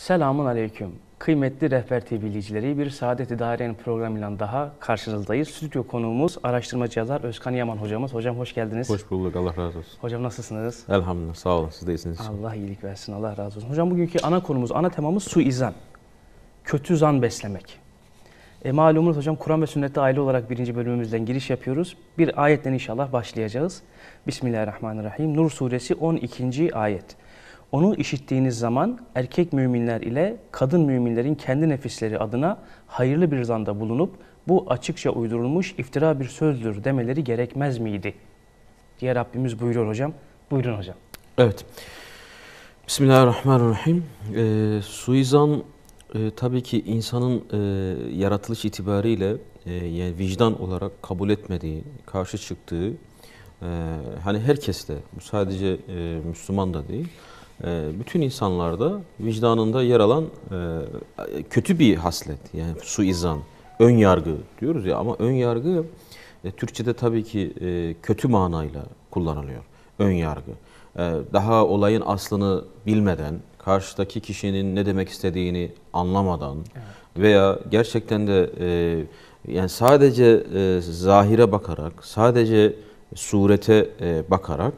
Selamun Aleyküm. Kıymetli Rehber TV bir Saadet İdare'nin programıyla daha karşınızdayız. Stüdyo konuğumuz araştırmacı yazar Özkan Yaman hocamız. Hocam hoş geldiniz. Hoş bulduk Allah razı olsun. Hocam nasılsınız? Elhamdülillah sağ olun siz de iyisiniz. Allah iyilik versin Allah razı olsun. Hocam bugünkü ana konumuz, ana temamız suizan. Kötü zan beslemek. E, malumunuz hocam Kur'an ve sünnette aile olarak birinci bölümümüzden giriş yapıyoruz. Bir ayetten inşallah başlayacağız. Bismillahirrahmanirrahim. Nur suresi 12. ayet. Onu işittiğiniz zaman erkek müminler ile kadın müminlerin kendi nefisleri adına hayırlı bir zanda bulunup bu açıkça uydurulmuş iftira bir sözdür demeleri gerekmez miydi? Diye Rabbimiz buyuruyor hocam. Buyurun hocam. Evet. Bismillahirrahmanirrahim. Ee, suizan e, tabii ki insanın e, yaratılış itibariyle e, yani vicdan olarak kabul etmediği, karşı çıktığı e, hani herkes de bu sadece e, Müslüman da değil. Ee, bütün insanlarda vicdanında yer alan e, kötü bir haslet yani suizan, ön yargı diyoruz ya ama ön yargı e, Türkçe'de tabii ki e, kötü manayla kullanılıyor. Ön yargı. Daha olayın aslını bilmeden, karşıdaki kişinin ne demek istediğini anlamadan veya gerçekten de yani sadece zahire bakarak, sadece surete bakarak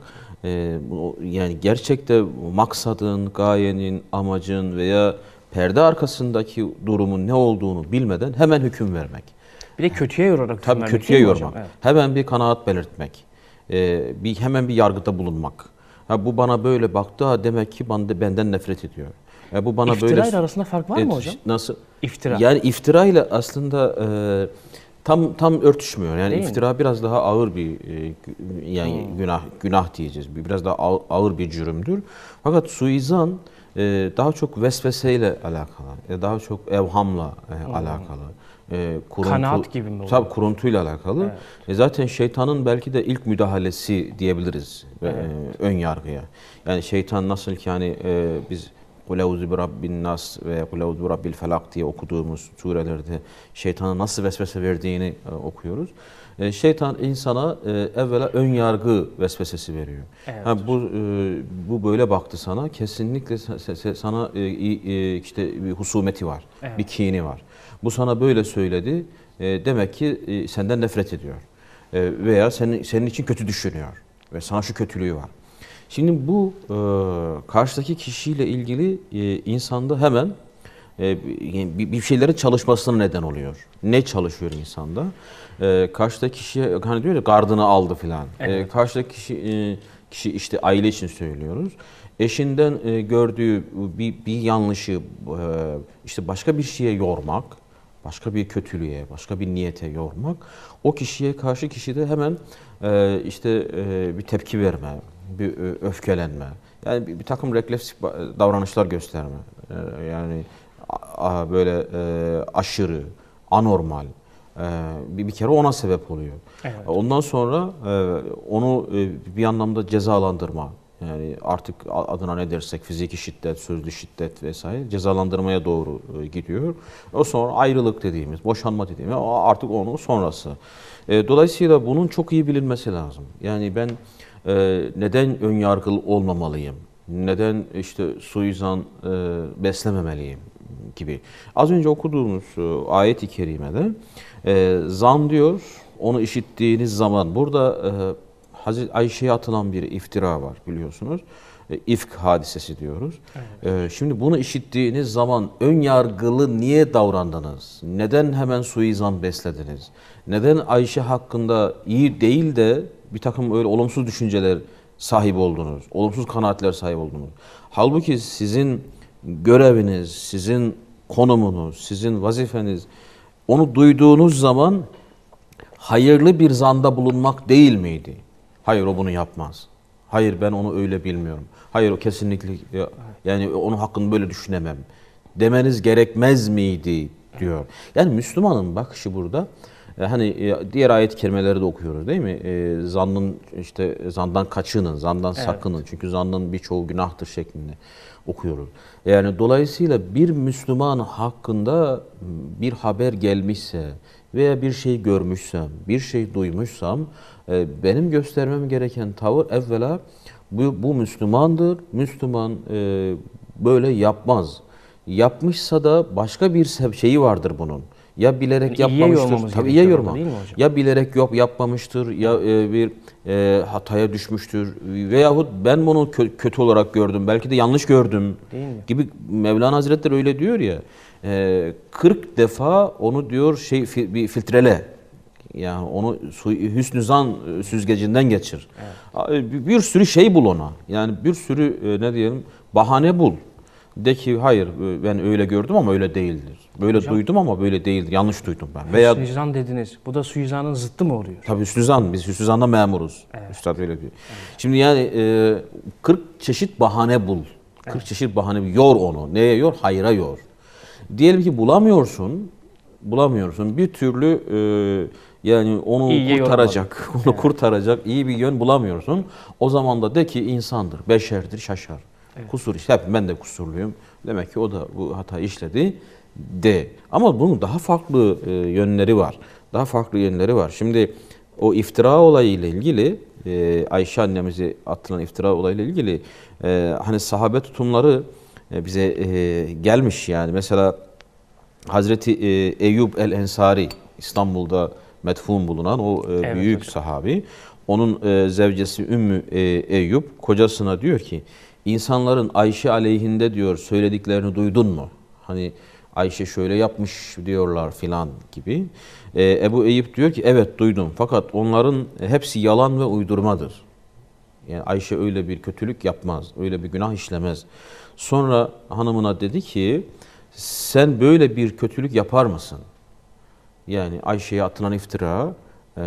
ee, yani gerçekte maksadın, gayenin, amacın veya perde arkasındaki durumun ne olduğunu bilmeden hemen hüküm vermek. Bir de kötüye yorarak hüküm Tabii kötüye yormak. Evet. Hemen bir kanaat belirtmek. E, bir hemen bir yargıda bulunmak. Ha, bu bana böyle baktı ha demek ki bende benden nefret ediyor. E, bu bana İftira böyle arasında fark var mı hocam? Nasıl? İftira. Yani iftira ile aslında e, tam tam örtüşmüyor. Yani Değil iftira mi? biraz daha ağır bir e, yani hmm. günah günah diyeceğiz. Biraz daha ağır bir cürümdür. Fakat suizan e, daha çok vesveseyle alakalı. daha çok evhamla e, hmm. alakalı. E, Kanaat gibi mi oluyor? Tabii kuruntuyla alakalı. Evet. zaten şeytanın belki de ilk müdahalesi diyebiliriz evet. ön yargıya. Yani şeytan nasıl ki hani e, biz Kulevzu bir Rabbin Nas ve Kulevzu bi Rabbil Felak diye okuduğumuz surelerde şeytanın nasıl vesvese verdiğini e, okuyoruz. E, şeytan insana e, evvela ön yargı vesvesesi veriyor. Evet. Ha, bu e, bu böyle baktı sana kesinlikle sana e, e, işte bir husumeti var, evet. bir kini var. Bu sana böyle söyledi e, demek ki e, senden nefret ediyor e, veya senin senin için kötü düşünüyor ve sana şu kötülüğü var. Şimdi bu e, karşıdaki kişiyle ilgili e, insanda hemen e, bir şeylerin çalışmasına neden oluyor. Ne çalışıyor insanda? E, karşıdaki kişiye hani diyor ya gardını aldı filan. E, evet. E, karşıdaki kişi e, kişi işte aile için söylüyoruz. Eşinden e, gördüğü bir, bir yanlışı e, işte başka bir şeye yormak, başka bir kötülüğe, başka bir niyete yormak o kişiye karşı kişide hemen e, işte e, bir tepki verme, bir e, öfkelenme, yani bir, bir takım refleksif davranışlar gösterme, e, yani böyle e, aşırı, anormal, bir bir kere ona sebep oluyor. Evet. Ondan sonra onu bir anlamda cezalandırma, yani artık adına ne dersek fiziki şiddet, sözlü şiddet vesaire cezalandırmaya doğru gidiyor. O sonra ayrılık dediğimiz, boşanma dediğimiz artık onun sonrası. Dolayısıyla bunun çok iyi bilinmesi lazım. Yani ben e, neden ön yargılı olmamalıyım? Neden işte suizan e, beslememeliyim gibi. Az önce okuduğumuz e, ayet-i kerimede e, zan diyor, onu işittiğiniz zaman burada e, Hazreti Ayşe'ye atılan bir iftira var biliyorsunuz. E, ifk hadisesi diyoruz. Evet. E, şimdi bunu işittiğiniz zaman ön yargılı niye davrandınız? Neden hemen suizan beslediniz? Neden Ayşe hakkında iyi değil de bir takım öyle olumsuz düşünceler sahip oldunuz. Olumsuz kanaatler sahip oldunuz. Halbuki sizin göreviniz, sizin konumunuz, sizin vazifeniz onu duyduğunuz zaman hayırlı bir zanda bulunmak değil miydi? Hayır o bunu yapmaz. Hayır ben onu öyle bilmiyorum. Hayır o kesinlikle yani onun hakkını böyle düşünemem demeniz gerekmez miydi diyor. Yani Müslümanın bakışı burada e, hani e, diğer ayet kelimeleri de okuyoruz değil mi? E, zannın işte zandan kaçının, zandan evet. sakının. Çünkü zannın birçoğu günahtır şeklinde okuyoruz. E, yani dolayısıyla bir Müslüman hakkında bir haber gelmişse veya bir şey görmüşsem, bir şey duymuşsam e, benim göstermem gereken tavır evvela bu, bu Müslümandır. Müslüman e, böyle yapmaz. Yapmışsa da başka bir şeyi vardır bunun ya bilerek yani yapmamıştır. Tabii iyiye yorma. Ya bilerek yok yapmamıştır ya e, bir e, hataya düşmüştür veyahut ben bunu kö kötü olarak gördüm. Belki de yanlış gördüm. Değil mi? Gibi Mevlana Hazretleri öyle diyor ya. E, 40 defa onu diyor şey fi, bir filtrele. Yani onu hüsnü zan e, süzgecinden geçir. Evet. E, bir sürü şey bul ona. Yani bir sürü e, ne diyelim bahane bul. De ki hayır ben öyle gördüm ama öyle değildir. Böyle Hocam, duydum ama böyle değil. Yanlış duydum ben. Veya suizan dediniz. Bu da suizanın zıttı mı oluyor? Tabii suizan. Biz suizanda memuruz. Evet. Üstad öyle diyor. Evet. Şimdi yani e, 40 çeşit bahane bul. 40 evet. çeşit bahane Yor onu. Neye yor? Hayra yor. Diyelim ki bulamıyorsun. Bulamıyorsun. Bir türlü e, yani onu iyi kurtaracak, onu evet. kurtaracak iyi bir yön bulamıyorsun. O zaman da de ki insandır, beşerdir, şaşar. Evet. Kusur işte. Ben de kusurluyum. Demek ki o da bu hata işledi de. Ama bunun daha farklı e, yönleri var. Daha farklı yönleri var. Şimdi o iftira olayı ile ilgili e, Ayşe annemizi attıran iftira olayı ile ilgili e, hani sahabe tutumları bize gelmiş yani. Mesela Hazreti Eyüp el Ensari İstanbul'da metfun bulunan o e, evet, büyük sahabi. Onun zevcesi Ümmü Eyüp kocasına diyor ki insanların Ayşe aleyhinde diyor söylediklerini duydun mu? Hani Ayşe şöyle yapmış diyorlar filan gibi. E, Ebu Eyüp diyor ki evet duydum fakat onların hepsi yalan ve uydurmadır. Yani Ayşe öyle bir kötülük yapmaz, öyle bir günah işlemez. Sonra hanımına dedi ki sen böyle bir kötülük yapar mısın? Yani Ayşe'ye atılan iftira e,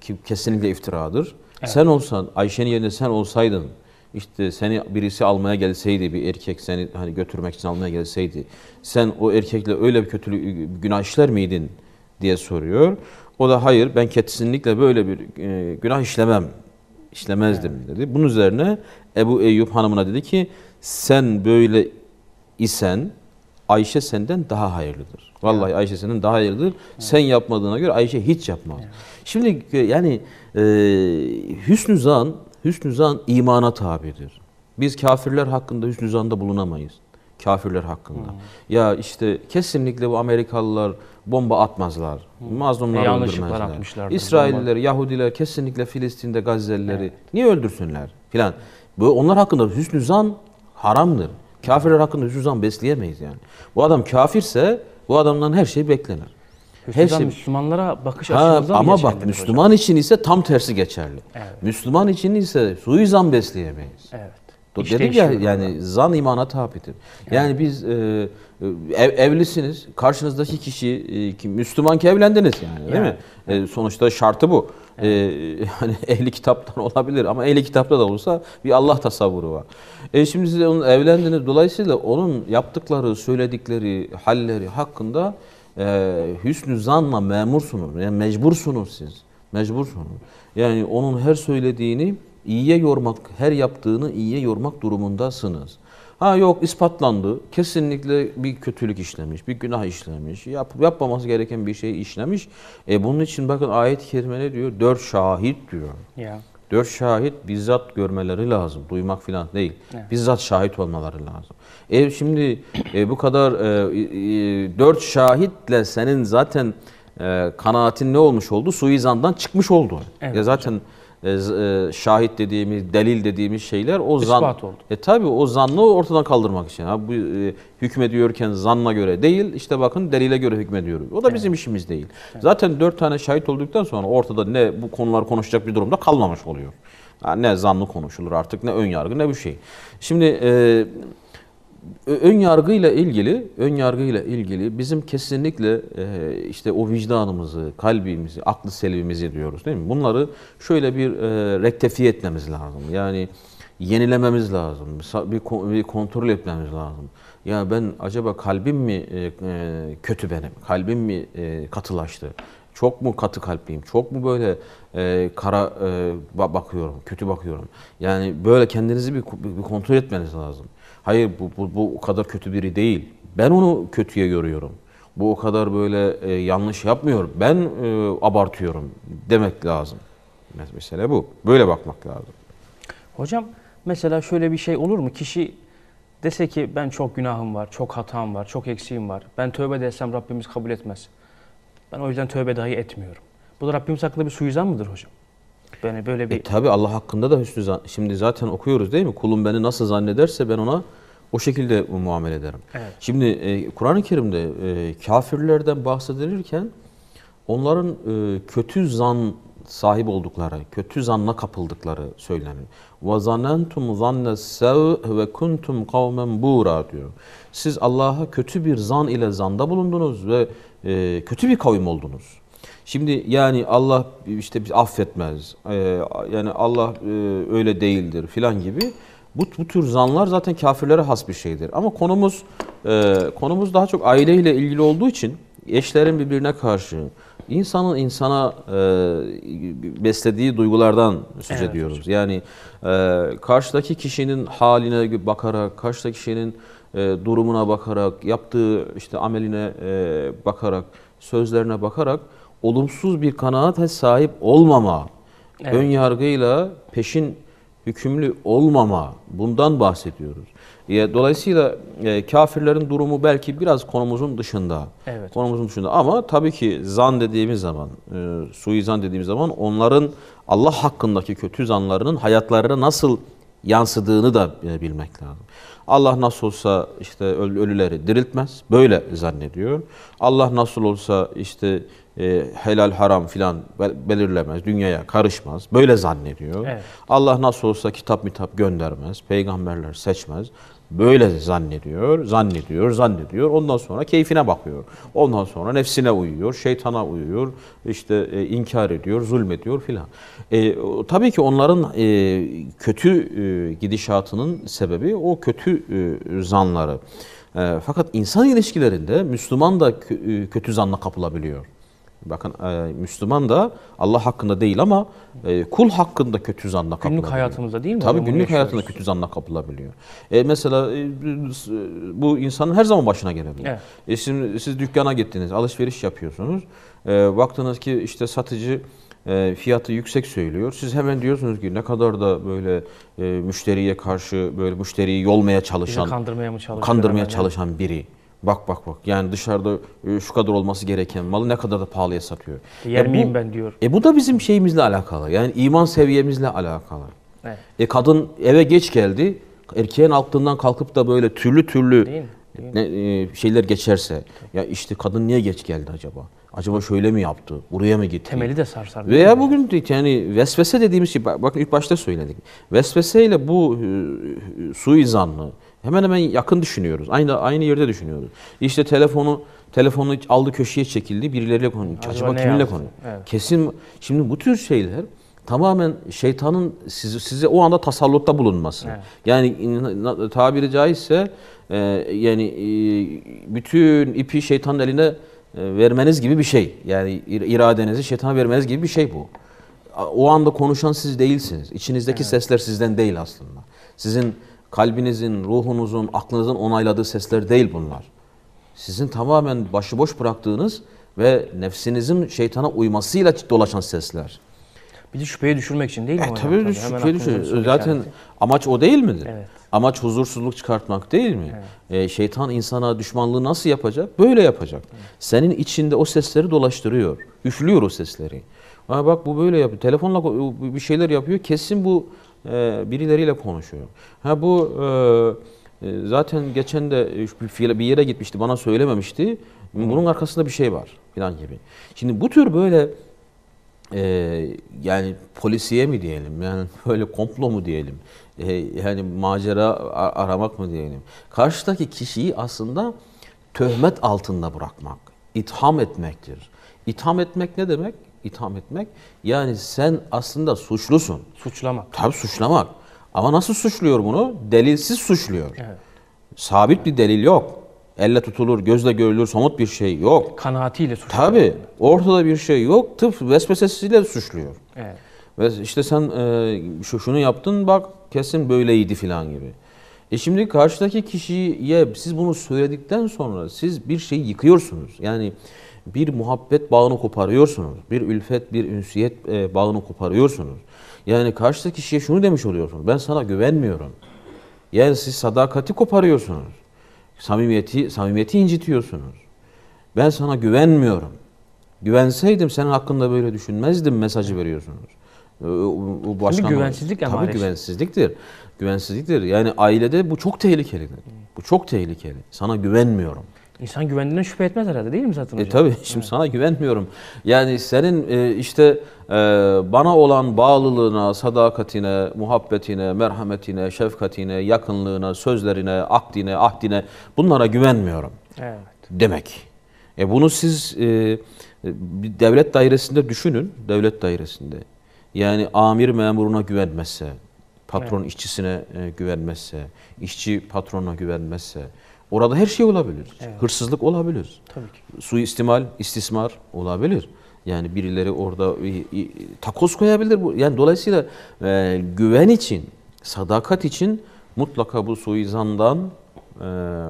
ki kesinlikle iftiradır. Evet. Sen olsan, Ayşe'nin yerinde sen olsaydın işte seni birisi almaya gelseydi bir erkek seni hani götürmek için almaya gelseydi sen o erkekle öyle bir kötülük günah işler miydin diye soruyor. O da hayır ben kesinlikle böyle bir e, günah işlemem işlemezdim dedi. Bunun üzerine Ebu Eyyub hanımına dedi ki sen böyle isen Ayşe senden daha hayırlıdır. Vallahi Ayşe senden daha hayırlıdır. Sen yapmadığına göre Ayşe hiç yapmaz. Şimdi e, yani e, hüsnü zan Hüsnü zan imana tabidir. Biz kafirler hakkında hüsnü zanda bulunamayız. Kafirler hakkında. Hmm. Ya işte kesinlikle bu Amerikalılar bomba atmazlar. Hmm. Mazlumları e, öldürmezler. İsrailler, ama. Yahudiler kesinlikle Filistin'de Gazze'lileri evet. niye öldürsünler filan. Bu onlar hakkında hüsnü zan haramdır. Kafirler hakkında hüsnü zan besleyemeyiz yani. Bu adam kafirse bu adamdan her şey beklenir. Hepsi Müslümanlara bakış açımızdan ha, Ama bak Müslüman için ise tam tersi geçerli. Evet. Müslüman için ise suizan besleyemeyiz. Evet. İşte Dedim ya yani da. zan imana tapitir. Yani evet. biz e, e, ev, evlisiniz, karşınızdaki kişi e, ki, Müslüman ki evlendiniz yani değil yani. mi? E, sonuçta şartı bu. E, evet. E, hani ehli kitaptan olabilir ama ehli kitapta da olsa bir Allah tasavvuru var. E şimdi siz onun evlendiniz dolayısıyla onun yaptıkları, söyledikleri, halleri hakkında e, hüsnü zanla memursunuz. Yani mecbursunuz siz. Mecbursunuz. Yani onun her söylediğini iyiye yormak, her yaptığını iyiye yormak durumundasınız. Ha yok ispatlandı. Kesinlikle bir kötülük işlemiş, bir günah işlemiş. Yap, yapmaması gereken bir şey işlemiş. E bunun için bakın ayet-i kerime ne diyor? Dört şahit diyor. Ya. Dört şahit bizzat görmeleri lazım. Duymak filan değil. Bizzat şahit olmaları lazım. E şimdi e, bu kadar e, e, dört şahitle senin zaten e, kanaatin ne olmuş oldu? Suizandan çıkmış oldu. Evet, ya e, zaten hocam e, e, şahit dediğimiz, delil dediğimiz şeyler o İspat zan. oldu. E tabi o zanlı ortadan kaldırmak için. Ha, bu e, hükmediyorken zanla göre değil, İşte bakın delile göre hükmediyoruz. O da bizim evet. işimiz değil. Evet. Zaten dört tane şahit olduktan sonra ortada ne bu konular konuşacak bir durumda kalmamış oluyor. Yani ne zanlı konuşulur artık, ne ön yargı, ne bir şey. Şimdi... E, ön yargıyla ilgili, ön yargıyla ilgili bizim kesinlikle e, işte o vicdanımızı, kalbimizi, aklı selimimizi diyoruz değil mi? Bunları şöyle bir e, rektefiye etmemiz lazım. Yani yenilememiz lazım. Bir, kontrol etmemiz lazım. Ya ben acaba kalbim mi e, e, kötü benim? Kalbim mi katılaştı? Çok mu katı kalpliyim? Çok mu böyle e, kara e, bakıyorum, kötü bakıyorum. Yani böyle kendinizi bir, bir kontrol etmeniz lazım. Hayır bu, bu, bu o kadar kötü biri değil. Ben onu kötüye görüyorum. Bu o kadar böyle e, yanlış yapmıyor. Ben e, abartıyorum demek lazım. Mesele bu. Böyle bakmak lazım. Hocam mesela şöyle bir şey olur mu? Kişi dese ki ben çok günahım var, çok hatam var, çok eksiğim var. Ben tövbe desem Rabbimiz kabul etmez. Ben o yüzden tövbe dahi etmiyorum. Bu da Rabbimiz hakkında bir suizan mıdır hocam? Yani böyle bir... E, tabii Allah hakkında da hüsnü zan... Şimdi zaten okuyoruz değil mi? Kulum beni nasıl zannederse ben ona o şekilde muamele ederim. Evet. Şimdi e, Kur'an-ı Kerim'de e, kafirlerden bahsedilirken onların e, kötü zan sahip oldukları, kötü zanla kapıldıkları söyleniyor. وَظَنَنْتُمْ ظَنَّ السَّوْءِ وَكُنْتُمْ قَوْمًا بُورًا diyor. Siz Allah'a kötü bir zan ile zanda bulundunuz ve e, kötü bir kavim oldunuz. Şimdi yani Allah işte biz affetmez, e, yani Allah e, öyle değildir filan gibi bu, bu tür zanlar zaten kafirlere has bir şeydir. Ama konumuz e, konumuz daha çok aileyle ilgili olduğu için eşlerin birbirine karşı insanın insana beslediği duygulardan söz evet, ediyoruz. Hocam. Yani karşıdaki kişinin haline bakarak, karşıdaki kişinin durumuna bakarak, yaptığı işte ameline bakarak, sözlerine bakarak olumsuz bir kanaate sahip olmama, evet. ön yargıyla peşin hükümlü olmama bundan bahsediyoruz. Dolayısıyla e, kafirlerin durumu belki biraz konumuzun dışında. Evet. Konumuzun dışında ama tabii ki zan dediğimiz zaman, e, suizan dediğimiz zaman onların Allah hakkındaki kötü zanlarının hayatlarına nasıl yansıdığını da e, bilmek lazım. Allah nasıl olsa işte ölüleri diriltmez. Böyle zannediyor. Allah nasıl olsa işte e, helal haram filan belirlemez. Dünyaya karışmaz. Böyle zannediyor. Evet. Allah nasıl olsa kitap mitap göndermez. Peygamberler seçmez. Böyle zannediyor, zannediyor, zannediyor. Ondan sonra keyfine bakıyor. Ondan sonra nefsine uyuyor, şeytana uyuyor, işte e, inkar ediyor, zulmediyor filan. E, tabii ki onların e, kötü e, gidişatının sebebi o kötü e, zanları. E, fakat insan ilişkilerinde Müslüman da e, kötü zanla kapılabiliyor. Bakın e, Müslüman da Allah hakkında değil ama e, kul hakkında kötü zanla kapılabiliyor. Günlük hayatımızda değil mi? Tabii günlük yaşıyoruz. hayatında kötü zanla kapılabiliyor. E, mesela e, bu insanın her zaman başına gelebilir. Evet. E, şimdi siz dükkana gittiniz, alışveriş yapıyorsunuz. E, baktınız ki işte satıcı e, fiyatı yüksek söylüyor. Siz hemen diyorsunuz ki ne kadar da böyle e, müşteriye karşı böyle müşteriyi yolmaya çalışan, kandırmaya mı kandırmaya çalışan biri. Bak bak bak yani dışarıda e, şu kadar olması gereken malı ne kadar da pahalıya satıyor. Yer e miyim bu, ben diyor. E bu da bizim şeyimizle alakalı yani iman seviyemizle alakalı. Evet. E kadın eve geç geldi erkeğin altından kalkıp da böyle türlü türlü Değil Değil ne, e, şeyler geçerse. Ya işte kadın niye geç geldi acaba? Acaba şöyle mi yaptı? Buraya mı gitti? Temeli de sarsar. Veya yani. bugün yani vesvese dediğimiz şey, bakın ilk başta söyledik. Vesveseyle bu e, e suizanlı, Hemen hemen yakın düşünüyoruz. Aynı aynı yerde düşünüyoruz. İşte telefonu telefonu aldı köşeye çekildi. Birileriyle konuşuyor. Acaba, kiminle konu? Evet. Kesin şimdi bu tür şeyler tamamen şeytanın sizi, size o anda tasallutta bulunması. Evet. Yani tabiri caizse e, yani e, bütün ipi şeytanın eline e, vermeniz gibi bir şey. Yani iradenizi şeytana vermeniz gibi bir şey bu. O anda konuşan siz değilsiniz. İçinizdeki evet. sesler sizden değil aslında. Sizin kalbinizin, ruhunuzun, aklınızın onayladığı sesler değil bunlar. Sizin tamamen başıboş bıraktığınız ve nefsinizin şeytana uymasıyla dolaşan sesler. Bir de şüpheye düşürmek için değil mi? E, tabii, tabii. şüpheye düşürmek. Zaten amaç o değil midir? Evet. Amaç huzursuzluk çıkartmak değil mi? Evet. E, şeytan insana düşmanlığı nasıl yapacak? Böyle yapacak. Evet. Senin içinde o sesleri dolaştırıyor. Üflüyor o sesleri. Ha bak bu böyle yapıyor. Telefonla bir şeyler yapıyor. Kesin bu e, birileriyle konuşuyor. Ha bu e, e, zaten geçen de bir yere gitmişti bana söylememişti. Bunun arkasında bir şey var filan gibi. Şimdi bu tür böyle e, yani polisiye mi diyelim yani böyle komplo mu diyelim e, yani macera aramak mı diyelim. Karşıdaki kişiyi aslında töhmet altında bırakmak, itham etmektir. İtham etmek ne demek? itham etmek yani sen aslında suçlusun. Suçlamak. Tabii suçlamak. Ama nasıl suçluyor bunu? Delilsiz suçluyor. Evet. Sabit bir delil yok. Elle tutulur, gözle görülür, somut bir şey yok. Kanaatiyle suçluyor. Tabii. Ortada bir şey yok. Tıp vesvesesiyle suçluyor. Evet. Ve işte sen e, şunu yaptın bak kesin böyleydi filan gibi. E şimdi karşıdaki kişiye siz bunu söyledikten sonra siz bir şeyi yıkıyorsunuz. Yani bir muhabbet bağını koparıyorsunuz. Bir ülfet, bir ünsiyet e, bağını koparıyorsunuz. Yani karşıdaki kişiye şunu demiş oluyorsunuz. Ben sana güvenmiyorum. Yani siz sadakati koparıyorsunuz. Samimiyeti, samimiyeti incitiyorsunuz. Ben sana güvenmiyorum. Güvenseydim senin hakkında böyle düşünmezdim mesajı veriyorsunuz. Ee, bu başka Şimdi güvensizlik ama. Tabii güvensizliktir. Güvensizliktir. Yani ailede bu çok tehlikeli. Bu çok tehlikeli. Sana güvenmiyorum. İnsan güvendiğinden şüphe etmez herhalde değil mi zaten? E, Hoca? E tabii şimdi evet. sana güvenmiyorum. Yani senin e, işte e, bana olan bağlılığına, sadakatine, muhabbetine, merhametine, şefkatine, yakınlığına, sözlerine, akdine, ahdine bunlara güvenmiyorum. Evet. Demek. E bunu siz e, e bir devlet dairesinde düşünün. Devlet dairesinde. Yani amir memuruna güvenmezse, patron evet. işçisine e, güvenmezse, işçi patrona güvenmezse, Orada her şey olabilir. Evet. Hırsızlık olabilir. Tabii ki. Suistimal, istismar olabilir. Yani birileri orada e, e, takoz koyabilir. Yani dolayısıyla e, güven için, sadakat için mutlaka bu suizandan, e,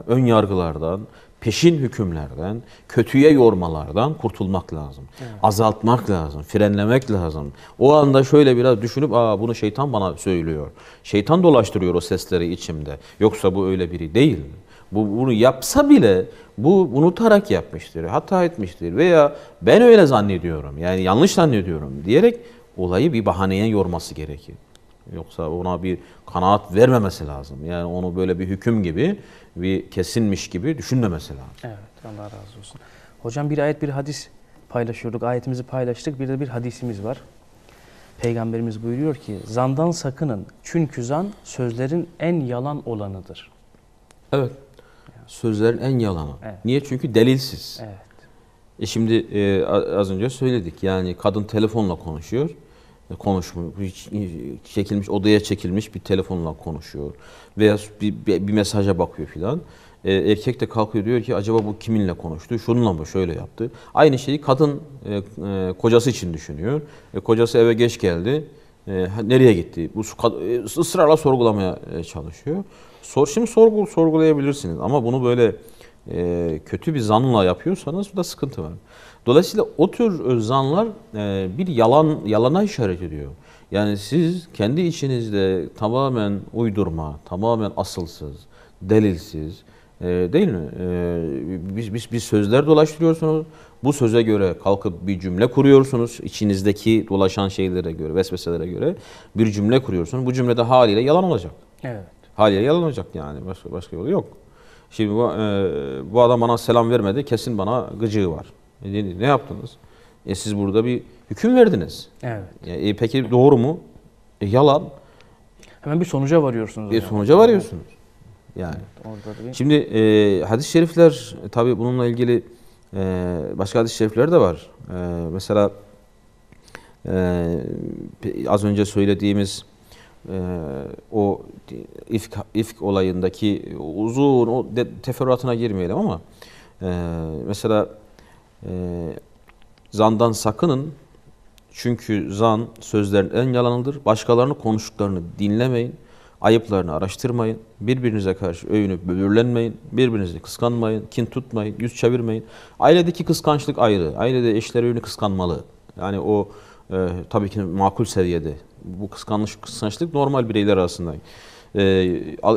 ön yargılardan, peşin hükümlerden, kötüye yormalardan kurtulmak lazım. Evet. Azaltmak lazım, frenlemek lazım. O anda şöyle biraz düşünüp aa bunu şeytan bana söylüyor. Şeytan dolaştırıyor o sesleri içimde. Yoksa bu öyle biri değil bu, bunu yapsa bile bu unutarak yapmıştır, hata etmiştir veya ben öyle zannediyorum yani yanlış zannediyorum diyerek olayı bir bahaneye yorması gerekir. Yoksa ona bir kanaat vermemesi lazım. Yani onu böyle bir hüküm gibi, bir kesinmiş gibi düşünmemesi lazım. Evet, Allah razı olsun. Hocam bir ayet bir hadis paylaşıyorduk. Ayetimizi paylaştık. Bir de bir hadisimiz var. Peygamberimiz buyuruyor ki zandan sakının çünkü zan sözlerin en yalan olanıdır. Evet sözlerin en yalanı. Evet. Niye? Çünkü delilsiz. Evet. E şimdi e, az önce söyledik. Yani kadın telefonla konuşuyor. E, Konuşmuyor. E, çekilmiş, odaya çekilmiş bir telefonla konuşuyor. Veya bir, bir, bir mesaja bakıyor filan. E, erkek de kalkıyor diyor ki acaba bu kiminle konuştu? Şununla mı? Şöyle yaptı. Aynı şeyi kadın e, e, kocası için düşünüyor. E, kocası eve geç geldi. E, nereye gitti? Bu e, ısrarla sorgulamaya çalışıyor. Sor, şimdi sorgul, sorgulayabilirsiniz ama bunu böyle e, kötü bir zanla yapıyorsanız bu da sıkıntı var. Dolayısıyla o tür e, zanlar e, bir yalan yalana işaret ediyor. Yani siz kendi içinizde tamamen uydurma, tamamen asılsız, delilsiz e, değil mi? E, biz, biz, biz sözler dolaştırıyorsunuz. Bu söze göre kalkıp bir cümle kuruyorsunuz. içinizdeki dolaşan şeylere göre, vesveselere göre bir cümle kuruyorsunuz. Bu cümlede haliyle yalan olacak. Evet. Haliyle yalan olacak yani. Başka, başka yolu yok. Şimdi bu, e, bu adam bana selam vermedi. Kesin bana gıcığı var. E, ne yaptınız? E, siz burada bir hüküm verdiniz. Evet. E, e, peki doğru mu? E, yalan. Hemen bir sonuca varıyorsunuz. Bir e, sonuca varıyorsunuz. Yani. Evet, bir... Şimdi e, hadis-i şerifler e, tabi bununla ilgili e, başka hadis-i şerifler de var. E, mesela e, az önce söylediğimiz ee, o ifk, ifk olayındaki uzun o de, teferruatına girmeyelim ama e, mesela e, zandan sakının çünkü zan sözlerin en yalanıdır. Başkalarının konuştuklarını dinlemeyin. Ayıplarını araştırmayın. Birbirinize karşı övünüp böbürlenmeyin. Birbirinizi kıskanmayın. Kin tutmayın. Yüz çevirmeyin. Ailedeki kıskançlık ayrı. Ailede eşler övünü kıskanmalı. Yani o e, tabii ki makul seviyede bu kıskançlık, kıskançlık normal bireyler arasında. Ee,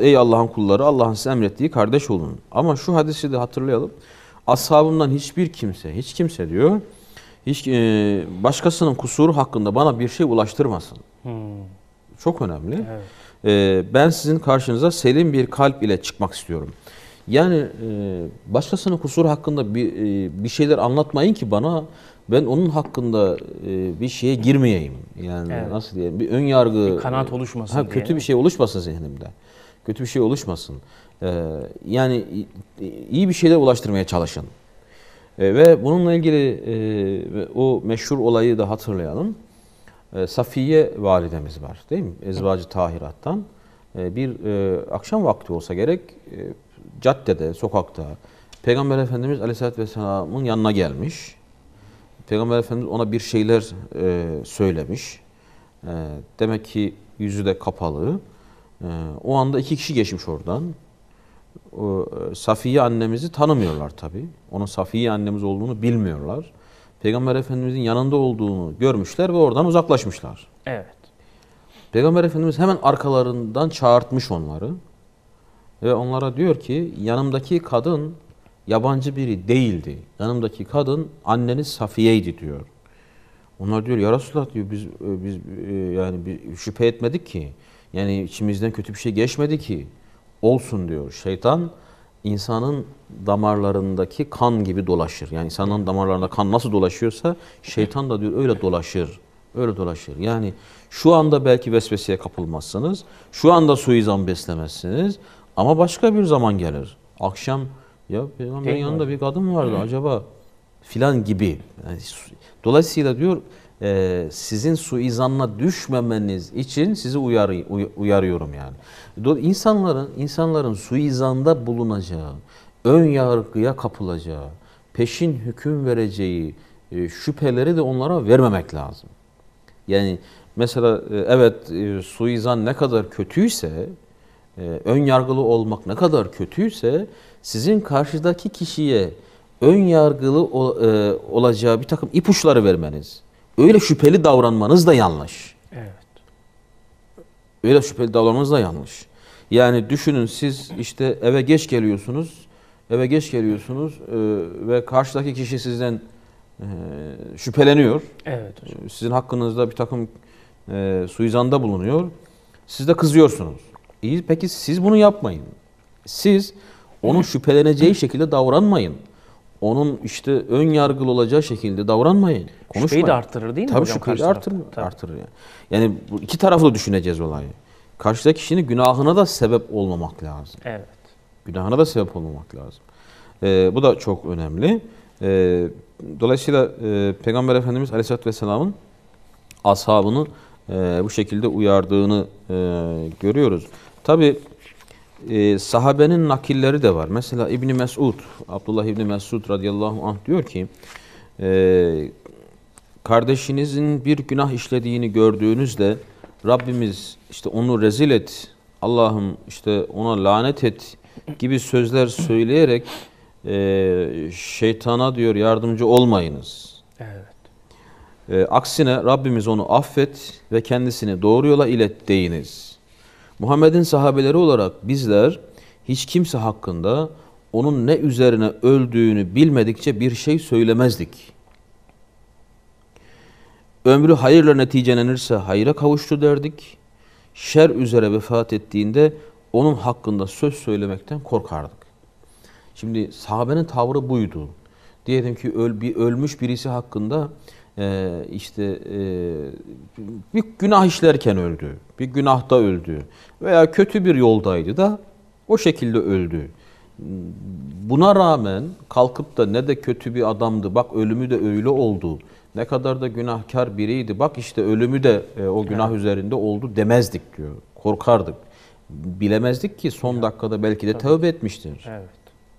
ey Allah'ın kulları Allah'ın size emrettiği kardeş olun. Ama şu hadisi de hatırlayalım. Ashabımdan hiçbir kimse, hiç kimse diyor, hiç e, başkasının kusuru hakkında bana bir şey ulaştırmasın. Hmm. Çok önemli. Evet. Ee, ben sizin karşınıza selim bir kalp ile çıkmak istiyorum. Yani e, başkasının kusuru hakkında bir, e, bir şeyler anlatmayın ki bana ben onun hakkında e, bir şeye girmeyeyim. Yani evet. nasıl diyelim bir ön yargı bir kanaat oluşmasın. Ha, diye. kötü bir şey oluşmasın zihnimde. Kötü bir şey oluşmasın. E, yani iyi bir şeyler ulaştırmaya çalışın. E, ve bununla ilgili o meşhur olayı da hatırlayalım. Safiye validemiz var değil mi? Ezvacı Tahirat'tan. bir akşam vakti olsa gerek caddede, sokakta Peygamber Efendimiz Aleyhisselatü Vesselam'ın yanına gelmiş. Peygamber Efendimiz ona bir şeyler e, söylemiş. E, demek ki yüzü de kapalı. E, o anda iki kişi geçmiş oradan. O, e, Safiye annemizi tanımıyorlar tabii. Onun Safiye annemiz olduğunu bilmiyorlar. Peygamber Efendimizin yanında olduğunu görmüşler ve oradan uzaklaşmışlar. Evet. Peygamber Efendimiz hemen arkalarından çağırtmış onları. Ve onlara diyor ki yanımdaki kadın yabancı biri değildi. Yanımdaki kadın anneniz Safiye'ydi diyor. Onlar diyor ya Resulullah diyor biz e, biz e, yani bir şüphe etmedik ki. Yani içimizden kötü bir şey geçmedi ki. Olsun diyor. Şeytan insanın damarlarındaki kan gibi dolaşır. Yani insanın damarlarında kan nasıl dolaşıyorsa şeytan da diyor öyle dolaşır. Öyle dolaşır. Yani şu anda belki vesveseye kapılmazsınız. Şu anda suizan beslemezsiniz. Ama başka bir zaman gelir. Akşam ya peygamberin Değil yanında mi? bir kadın vardı Hı. acaba filan gibi. Yani, dolayısıyla diyor e, sizin suizanla düşmemeniz için sizi uyarı, uyarıyorum yani. Do insanların insanların suizanda bulunacağı, ön yargıya kapılacağı, peşin hüküm vereceği e, şüpheleri de onlara vermemek lazım. Yani mesela e, evet e, suizan ne kadar kötüyse ee, ön yargılı olmak ne kadar kötüyse sizin karşıdaki kişiye ön yargılı ol, e, olacağı bir takım ipuçları vermeniz, öyle şüpheli davranmanız da yanlış. Evet. Öyle şüpheli davranmanız da yanlış. Yani düşünün siz işte eve geç geliyorsunuz, eve geç geliyorsunuz e, ve karşıdaki kişi sizden e, şüpheleniyor. Evet e, hocam. Sizin hakkınızda bir takım e, suizanda bulunuyor. Siz de kızıyorsunuz. İyi peki siz bunu yapmayın. Siz onun şüpheleneceği şekilde davranmayın. Onun işte ön yargılı olacağı şekilde davranmayın. Konuşmayın. Şüpheyi de arttırır değil mi Tabii hocam? Şüpheyi artırır, Tabii. artırır yani. Yani bu iki taraflı düşüneceğiz olayı. Karşıdaki kişinin günahına da sebep olmamak lazım. Evet. Günahına da sebep olmamak lazım. Ee, bu da çok önemli. Ee, dolayısıyla e, Peygamber Efendimiz Aleyhisselatü Vesselam'ın ashabını e, bu şekilde uyardığını e, görüyoruz. Tabi e, sahabenin nakilleri de var. Mesela İbni Mesud, Abdullah İbni Mesud radıyallahu anh diyor ki e, kardeşinizin bir günah işlediğini gördüğünüzde Rabbimiz işte onu rezil et, Allah'ım işte ona lanet et gibi sözler söyleyerek e, şeytana diyor yardımcı olmayınız. Evet. E, aksine Rabbimiz onu affet ve kendisini doğru yola ilet deyiniz. Muhammed'in sahabeleri olarak bizler hiç kimse hakkında onun ne üzerine öldüğünü bilmedikçe bir şey söylemezdik. Ömrü hayırla neticelenirse hayra kavuştu derdik. Şer üzere vefat ettiğinde onun hakkında söz söylemekten korkardık. Şimdi sahabenin tavrı buydu. Diyelim ki öl, bir ölmüş birisi hakkında ee, e, işte bir günah işlerken öldü, bir günahta öldü veya kötü bir yoldaydı da o şekilde öldü. Buna rağmen kalkıp da ne de kötü bir adamdı, bak ölümü de öyle oldu, ne kadar da günahkar biriydi, bak işte ölümü de e, o günah üzerinde oldu demezdik diyor, korkardık. Bilemezdik ki son dakikada belki de tövbe etmiştir. Evet.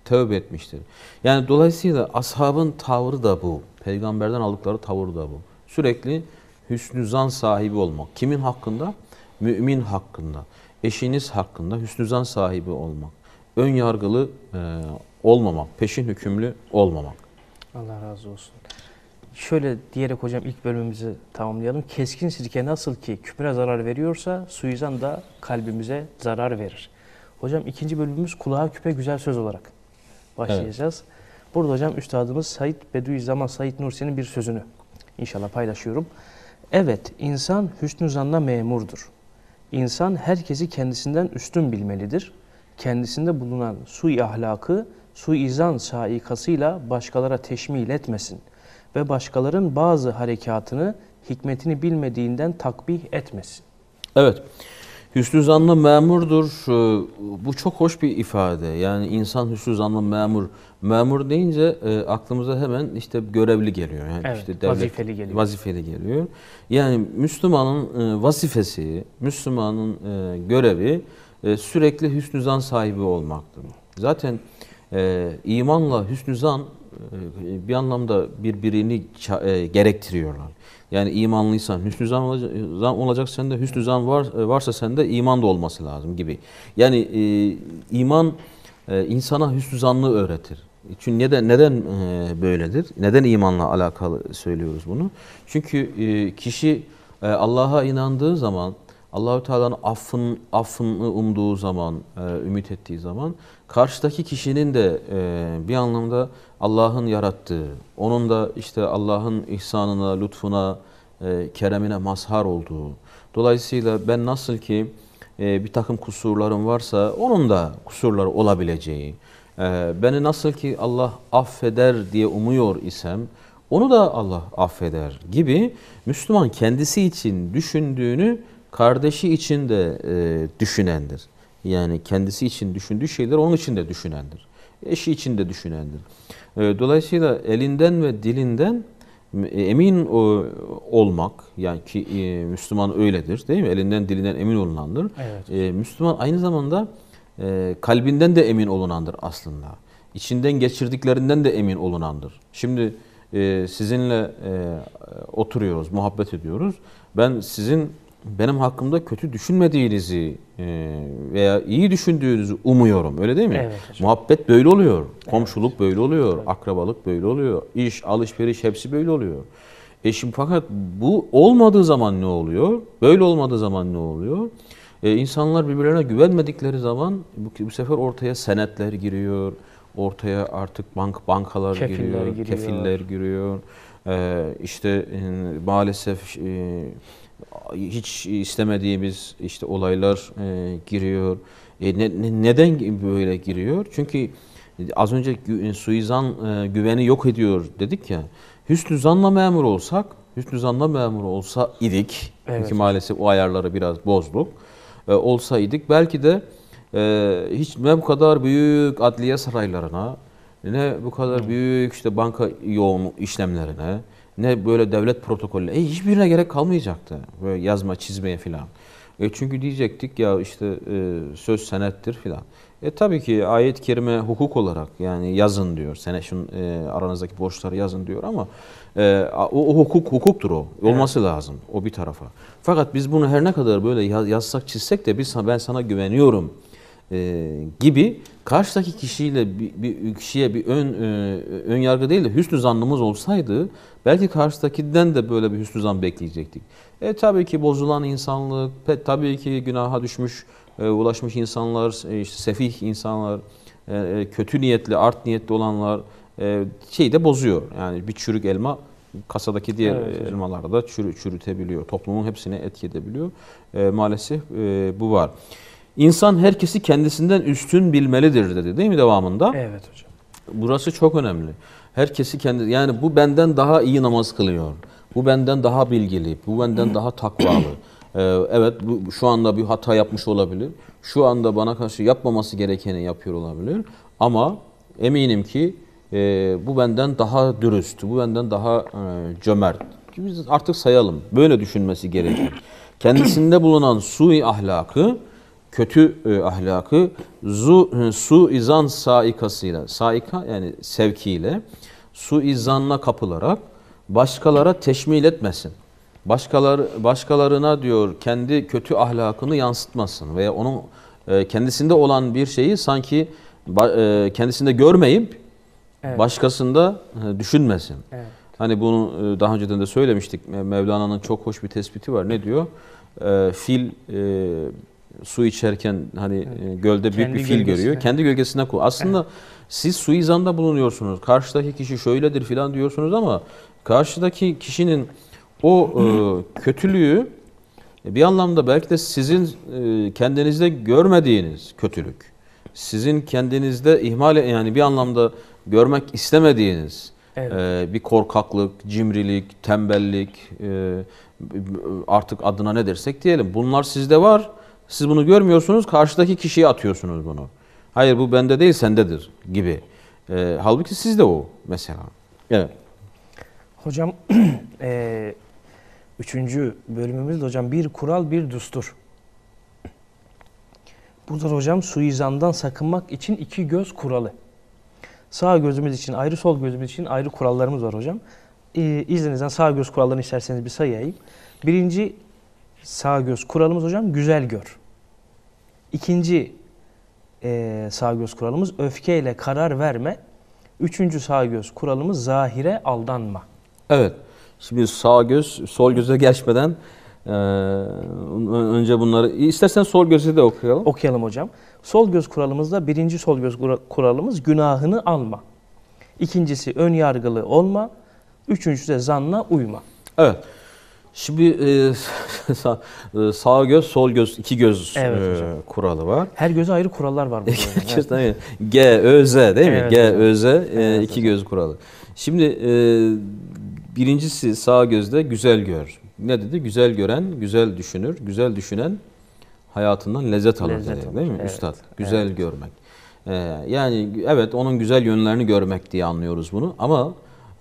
Tövbe etmiştir. Yani dolayısıyla ashabın tavrı da bu. Peygamberden aldıkları tavır da bu. Sürekli hüsnü zan sahibi olmak. Kimin hakkında? Mümin hakkında. Eşiniz hakkında hüsnü zan sahibi olmak. Ön yargılı e, olmamak. Peşin hükümlü olmamak. Allah razı olsun. Şöyle diyerek hocam ilk bölümümüzü tamamlayalım. Keskin sirke nasıl ki küpüne zarar veriyorsa suizan da kalbimize zarar verir. Hocam ikinci bölümümüz kulağa küpe güzel söz olarak başlayacağız. Evet. Burada hocam Üstadımız Said Bediüzzaman Said Nursi'nin bir sözünü inşallah paylaşıyorum. Evet, insan hüsnü zanla memurdur. İnsan herkesi kendisinden üstün bilmelidir. Kendisinde bulunan sui ahlakı, suizan saikasıyla başkalara teşmil etmesin ve başkaların bazı harekatını, hikmetini bilmediğinden takbih etmesin. Evet. Hüsnü zanlı memurdur. Bu çok hoş bir ifade. Yani insan hüsnü zanlı memur. Memur deyince e, aklımıza hemen işte görevli geliyor. Yani evet, işte devlet, vazifeli geliyor. Vazifeli geliyor. Yani Müslümanın e, vazifesi, Müslümanın e, görevi e, sürekli hüsnü zan sahibi olmaktır. Zaten e, imanla hüsnü zan e, bir anlamda birbirini e, gerektiriyorlar. Yani imanlıysan hüsnü zan olacak, olacak sende, hüsnü zan var, e, varsa sende iman da olması lazım gibi. Yani e, iman e, insana hüsnü zanlı öğretir. Çünkü neden neden e, böyledir? Neden imanla alakalı söylüyoruz bunu? Çünkü e, kişi e, Allah'a inandığı zaman Allahü Teala'nın affın, affını umduğu zaman, e, ümit ettiği zaman karşıdaki kişinin de e, bir anlamda Allah'ın yarattığı, onun da işte Allah'ın ihsanına, lütfuna, e, keremine mazhar olduğu. Dolayısıyla ben nasıl ki e, bir takım kusurlarım varsa onun da kusurları olabileceği, e, beni nasıl ki Allah affeder diye umuyor isem, onu da Allah affeder gibi Müslüman kendisi için düşündüğünü kardeşi için de e, düşünendir. Yani kendisi için düşündüğü şeyler onun için de düşünendir. Eşi için de düşünendir. E, dolayısıyla elinden ve dilinden e, emin o, e, olmak yani ki e, Müslüman öyledir değil mi? Elinden dilinden emin olunandır. Evet. E, Müslüman aynı zamanda e, kalbinden de emin olunandır aslında. İçinden geçirdiklerinden de emin olunandır. Şimdi e, sizinle e, oturuyoruz, muhabbet ediyoruz. Ben sizin benim hakkımda kötü düşünmediğinizi e, veya iyi düşündüğünüzü umuyorum. Öyle değil mi? Evet, Muhabbet böyle oluyor. Evet. Komşuluk böyle oluyor. Akrabalık böyle oluyor. İş, alışveriş hepsi böyle oluyor. E şimdi fakat bu olmadığı zaman ne oluyor? Böyle olmadığı zaman ne oluyor? E insanlar birbirlerine güvenmedikleri zaman bu, bu sefer ortaya senetler giriyor. Ortaya artık bank bankalar kefiller giriyor, giriyor, kefiller giriyor. Ee, işte e, maalesef e, hiç istemediğimiz işte olaylar e, giriyor. E, ne, neden böyle giriyor? Çünkü az önce suizan e, güveni yok ediyor dedik ya. Hüsnü zanla memur olsak, hüsnü zanla memur olsa idik. Evet. Çünkü maalesef o ayarları biraz bozduk. E, olsaydık belki de e, hiç ne bu kadar büyük adliye saraylarına, ne bu kadar büyük işte banka yoğun işlemlerine, ne böyle devlet protokolü. E hiçbirine gerek kalmayacaktı böyle yazma çizmeye filan. E çünkü diyecektik ya işte e, söz senettir filan. E tabii ki ayet-i kerime hukuk olarak yani yazın diyor. Sene şun e, aranızdaki borçları yazın diyor ama e, o, o hukuk hukuktur o. Olması evet. lazım o bir tarafa. Fakat biz bunu her ne kadar böyle yazsak çizsek de biz ben sana güveniyorum e, gibi karşıdaki kişiyle bir, bir kişiye bir ön e, ön yargı değil de hüsnü zannımız olsaydı belki karşıdakinden de böyle bir hüsnü zan bekleyecektik. E tabii ki bozulan insanlık, pe, tabii ki günaha düşmüş, e, ulaşmış insanlar, e, işte sefih insanlar, e, e kötü niyetli, art niyetli olanlar e, şeyi de bozuyor. Yani bir çürük elma kasadaki diğer evet. elmalarda çürü, çürütebiliyor. Toplumun hepsine etki edebiliyor. E, maalesef e, bu var. İnsan herkesi kendisinden üstün bilmelidir dedi değil mi devamında? Evet hocam. Burası çok önemli. Herkesi kendi yani bu benden daha iyi namaz kılıyor. Bu benden daha bilgili, bu benden daha takvalı. Ee, evet bu, şu anda bir hata yapmış olabilir. Şu anda bana karşı yapmaması gerekeni yapıyor olabilir. Ama eminim ki e, bu benden daha dürüst, bu benden daha e, cömert. Biz artık sayalım. Böyle düşünmesi gerekir. Kendisinde bulunan sui ahlakı kötü e, ahlakı zu, e, suizan saikasıyla, saika yani sevkiyle su izanla kapılarak başkalara teşmil etmesin. Başkalar, başkalarına diyor kendi kötü ahlakını yansıtmasın veya onun e, kendisinde olan bir şeyi sanki e, kendisinde görmeyip evet. başkasında e, düşünmesin. Evet. Hani bunu e, daha önceden de söylemiştik. Mevlana'nın çok hoş bir tespiti var. Ne diyor? E, fil su içerken hani evet. E, gölde büyük Kendi bir fil görüyor. Kendi gölgesinden kov. Aslında evet. siz suizanda bulunuyorsunuz. Karşıdaki kişi şöyledir filan diyorsunuz ama karşıdaki kişinin o e, kötülüğü e, bir anlamda belki de sizin e, kendinizde görmediğiniz kötülük. Sizin kendinizde ihmal yani bir anlamda görmek istemediğiniz evet. e, bir korkaklık, cimrilik, tembellik e, artık adına ne dersek diyelim. Bunlar sizde var. Siz bunu görmüyorsunuz, karşıdaki kişiye atıyorsunuz bunu. Hayır bu bende değil, sendedir gibi. E, halbuki siz de o mesela. Evet. Hocam, e, üçüncü bölümümüzde hocam bir kural, bir düstur. Burada hocam suizandan sakınmak için iki göz kuralı. Sağ gözümüz için ayrı, sol gözümüz için ayrı kurallarımız var hocam. Ee, izninizden sağ göz kurallarını isterseniz bir sayayım. Birinci sağ göz kuralımız hocam güzel gör. İkinci e, sağ göz kuralımız öfkeyle karar verme. Üçüncü sağ göz kuralımız zahire aldanma. Evet. Şimdi sağ göz, sol göze geçmeden ee, önce bunları istersen sol gözü de okuyalım. Okuyalım hocam. Sol göz kuralımızda birinci sol göz kuralımız günahını alma. İkincisi ön yargılı olma. Üçüncüsü de zanla uyma. Evet. Şimdi e, sağ, e, sağ göz, sol göz, iki göz e, evet, e, kuralı var. Her göze ayrı kurallar var. Kesin evet. G, Ö, Z değil mi? Evet, G, Ö, Z, e, evet, e, iki evet. göz kuralı. Şimdi e, birincisi sağ gözde güzel gör. Ne dedi? Güzel gören, güzel düşünür. Güzel düşünen hayatından lezzet alır lezzet dedi, alır. değil mi evet, üstad? Güzel evet. görmek. E, yani evet onun güzel yönlerini görmek diye anlıyoruz bunu ama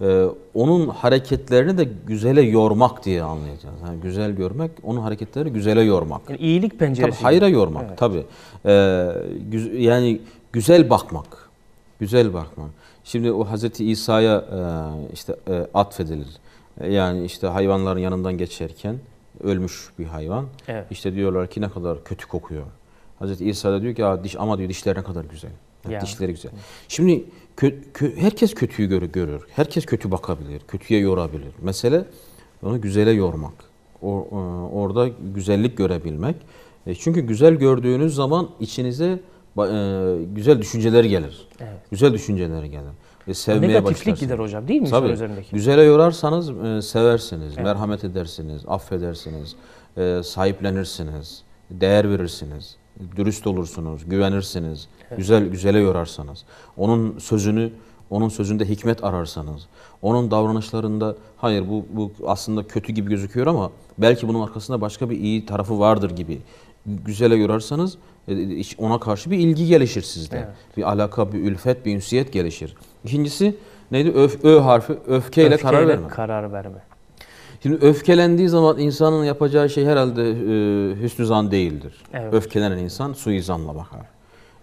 ee, onun hareketlerini de güzele yormak diye anlayacağız. Yani güzel görmek, onun hareketleri güzele yormak. Yani iyilik penceresi. Tabii, hayra yormak evet. tabii. E, güz, yani güzel bakmak. Güzel bakmak. Şimdi o Hazreti İsa'ya e, işte e, atfedilir. E, yani işte hayvanların yanından geçerken ölmüş bir hayvan. Evet. İşte diyorlar ki ne kadar kötü kokuyor. Hazreti İsa da diyor ki diş ama diyor dişler ne kadar güzel. Yani. Dişleri güzel. Şimdi kö, kö, herkes kötüyü gör, görür. Herkes kötü bakabilir, kötüye yorabilir. Mesele onu güzele yormak. O, e, orada güzellik görebilmek. E çünkü güzel gördüğünüz zaman içinize e, güzel düşünceler gelir. Evet. Güzel düşünceler gelir. E, sevmeye Negatiflik gider hocam değil mi? Tabii. Üzerindeki? Güzele yorarsanız e, seversiniz, evet. merhamet edersiniz, affedersiniz, e, sahiplenirsiniz, değer verirsiniz, dürüst olursunuz, güvenirsiniz. Güzel güzele yorarsanız, onun sözünü onun sözünde hikmet ararsanız, onun davranışlarında hayır bu, bu aslında kötü gibi gözüküyor ama belki bunun arkasında başka bir iyi tarafı vardır gibi güzele yorarsanız e, e, ona karşı bir ilgi gelişir sizde. Evet. Bir alaka, bir ülfet, bir ünsiyet gelişir. İkincisi neydi? Öf, ö harfi öfkeyle, öfkeyle karar verme. karar verme. Şimdi öfkelendiği zaman insanın yapacağı şey herhalde e, hüsnü zan değildir. Evet. Öfkelenen insan suizanla bakar.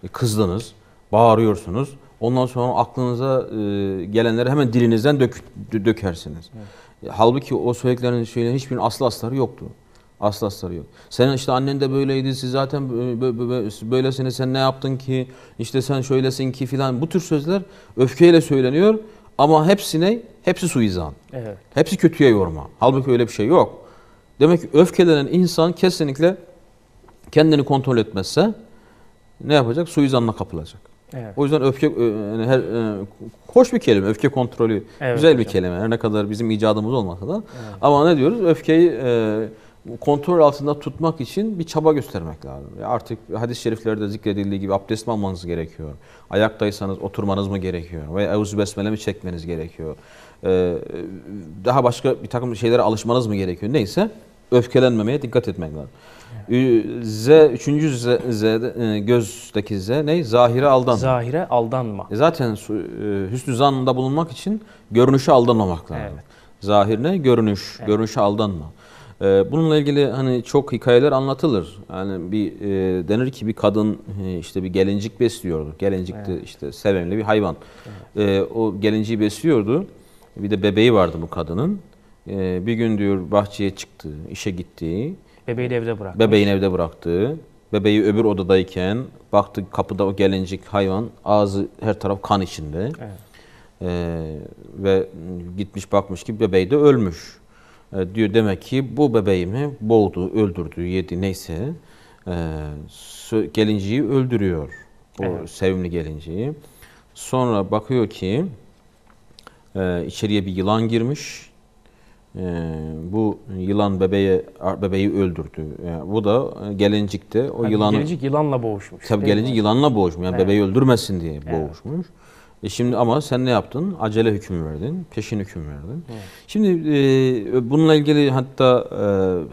E, kızdınız, bağırıyorsunuz. Ondan sonra aklınıza e, gelenleri hemen dilinizden dök, dökersiniz. Evet. Halbuki o söylediklerinin şeylerin hiçbirinin aslı asları yoktu. Aslı asları yok. Senin işte annen de böyleydi, siz zaten böylesiniz, sen ne yaptın ki, işte sen şöylesin ki filan. Bu tür sözler öfkeyle söyleniyor ama hepsi ne? Hepsi suizan. Evet. Hepsi kötüye yorma. Halbuki öyle bir şey yok. Demek ki öfkelenen insan kesinlikle kendini kontrol etmezse ne yapacak? Suizanla kapılacak. Evet. O yüzden öfke e, yani her e, hoş bir kelime, öfke kontrolü evet, güzel hocam. bir kelime. Her ne kadar bizim icadımız olmasa da. Evet. Ama ne diyoruz? Öfkeyi e, kontrol altında tutmak için bir çaba göstermek lazım. Artık hadis-i şeriflerde zikredildiği gibi abdest mi almanız gerekiyor? Ayaktaysanız oturmanız mı gerekiyor? Veya evzu besmele mi çekmeniz gerekiyor? Ee, daha başka bir takım şeylere alışmanız mı gerekiyor? Neyse öfkelenmemeye dikkat etmek lazım. Z, üçüncü Z, Z e, gözdeki Z ne? Zahire aldan. Zahire aldanma. E zaten e, hüsnü zannında bulunmak için görünüşe aldanmamak lazım. Evet. Zahir ne? Görünüş. Evet. Görünüşe aldanma. E, bununla ilgili hani çok hikayeler anlatılır. hani bir e, denir ki bir kadın işte bir gelincik besliyordu. Gelincik evet. işte sevimli bir hayvan. Evet. E, o gelinciği besliyordu. Bir de bebeği vardı bu kadının. E, bir gün diyor bahçeye çıktı, işe gittiği. Bebeği de evde bıraktı. Bebeğin evde bıraktığı. Bebeği öbür odadayken baktı kapıda o gelincik hayvan ağzı her taraf kan içinde. Evet. Ee, ve gitmiş bakmış ki bebeği de ölmüş. Ee, diyor demek ki bu bebeğimi boğdu, öldürdü, yedi neyse e, ee, gelinciyi öldürüyor. bu evet. sevimli gelinciyi. Sonra bakıyor ki e, içeriye bir yılan girmiş. Ee, bu yılan bebeği bebeği öldürdü. Yani ee, bu da e, gelincikte o yani yılanı gelincik yılanla boğuşmuş. Tabii gelincik yılanla boğuşmuş. Yani evet. bebeği öldürmesin diye evet. boğuşmuş. E şimdi ama sen ne yaptın? Acele hüküm verdin, peşin hüküm verdin. Evet. Şimdi e, bununla ilgili hatta e,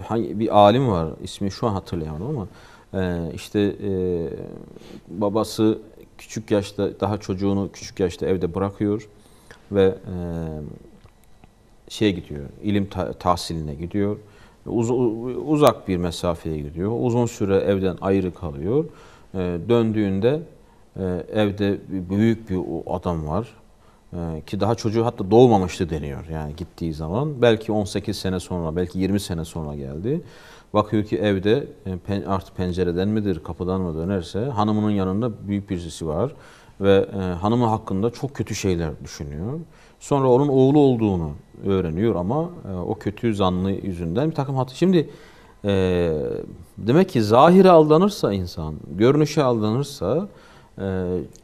hangi bir alim var, ismi şu an hatırlayamadım ama e, işte e, babası küçük yaşta daha çocuğunu küçük yaşta evde bırakıyor ve e, şeye gidiyor, ilim tahsiline gidiyor. uzak bir mesafeye gidiyor. Uzun süre evden ayrı kalıyor. Ee, döndüğünde e, evde büyük bir adam var ee, ki daha çocuğu hatta doğmamıştı deniyor yani gittiği zaman. Belki 18 sene sonra, belki 20 sene sonra geldi. Bakıyor ki evde e, artık pencereden midir, kapıdan mı dönerse hanımının yanında büyük birisi var ve e, hanımı hakkında çok kötü şeyler düşünüyor. Sonra onun oğlu olduğunu öğreniyor ama e, o kötü zanlı yüzünden bir takım hatı. Şimdi e, demek ki zahire aldanırsa insan, görünüşe aldanırsa e,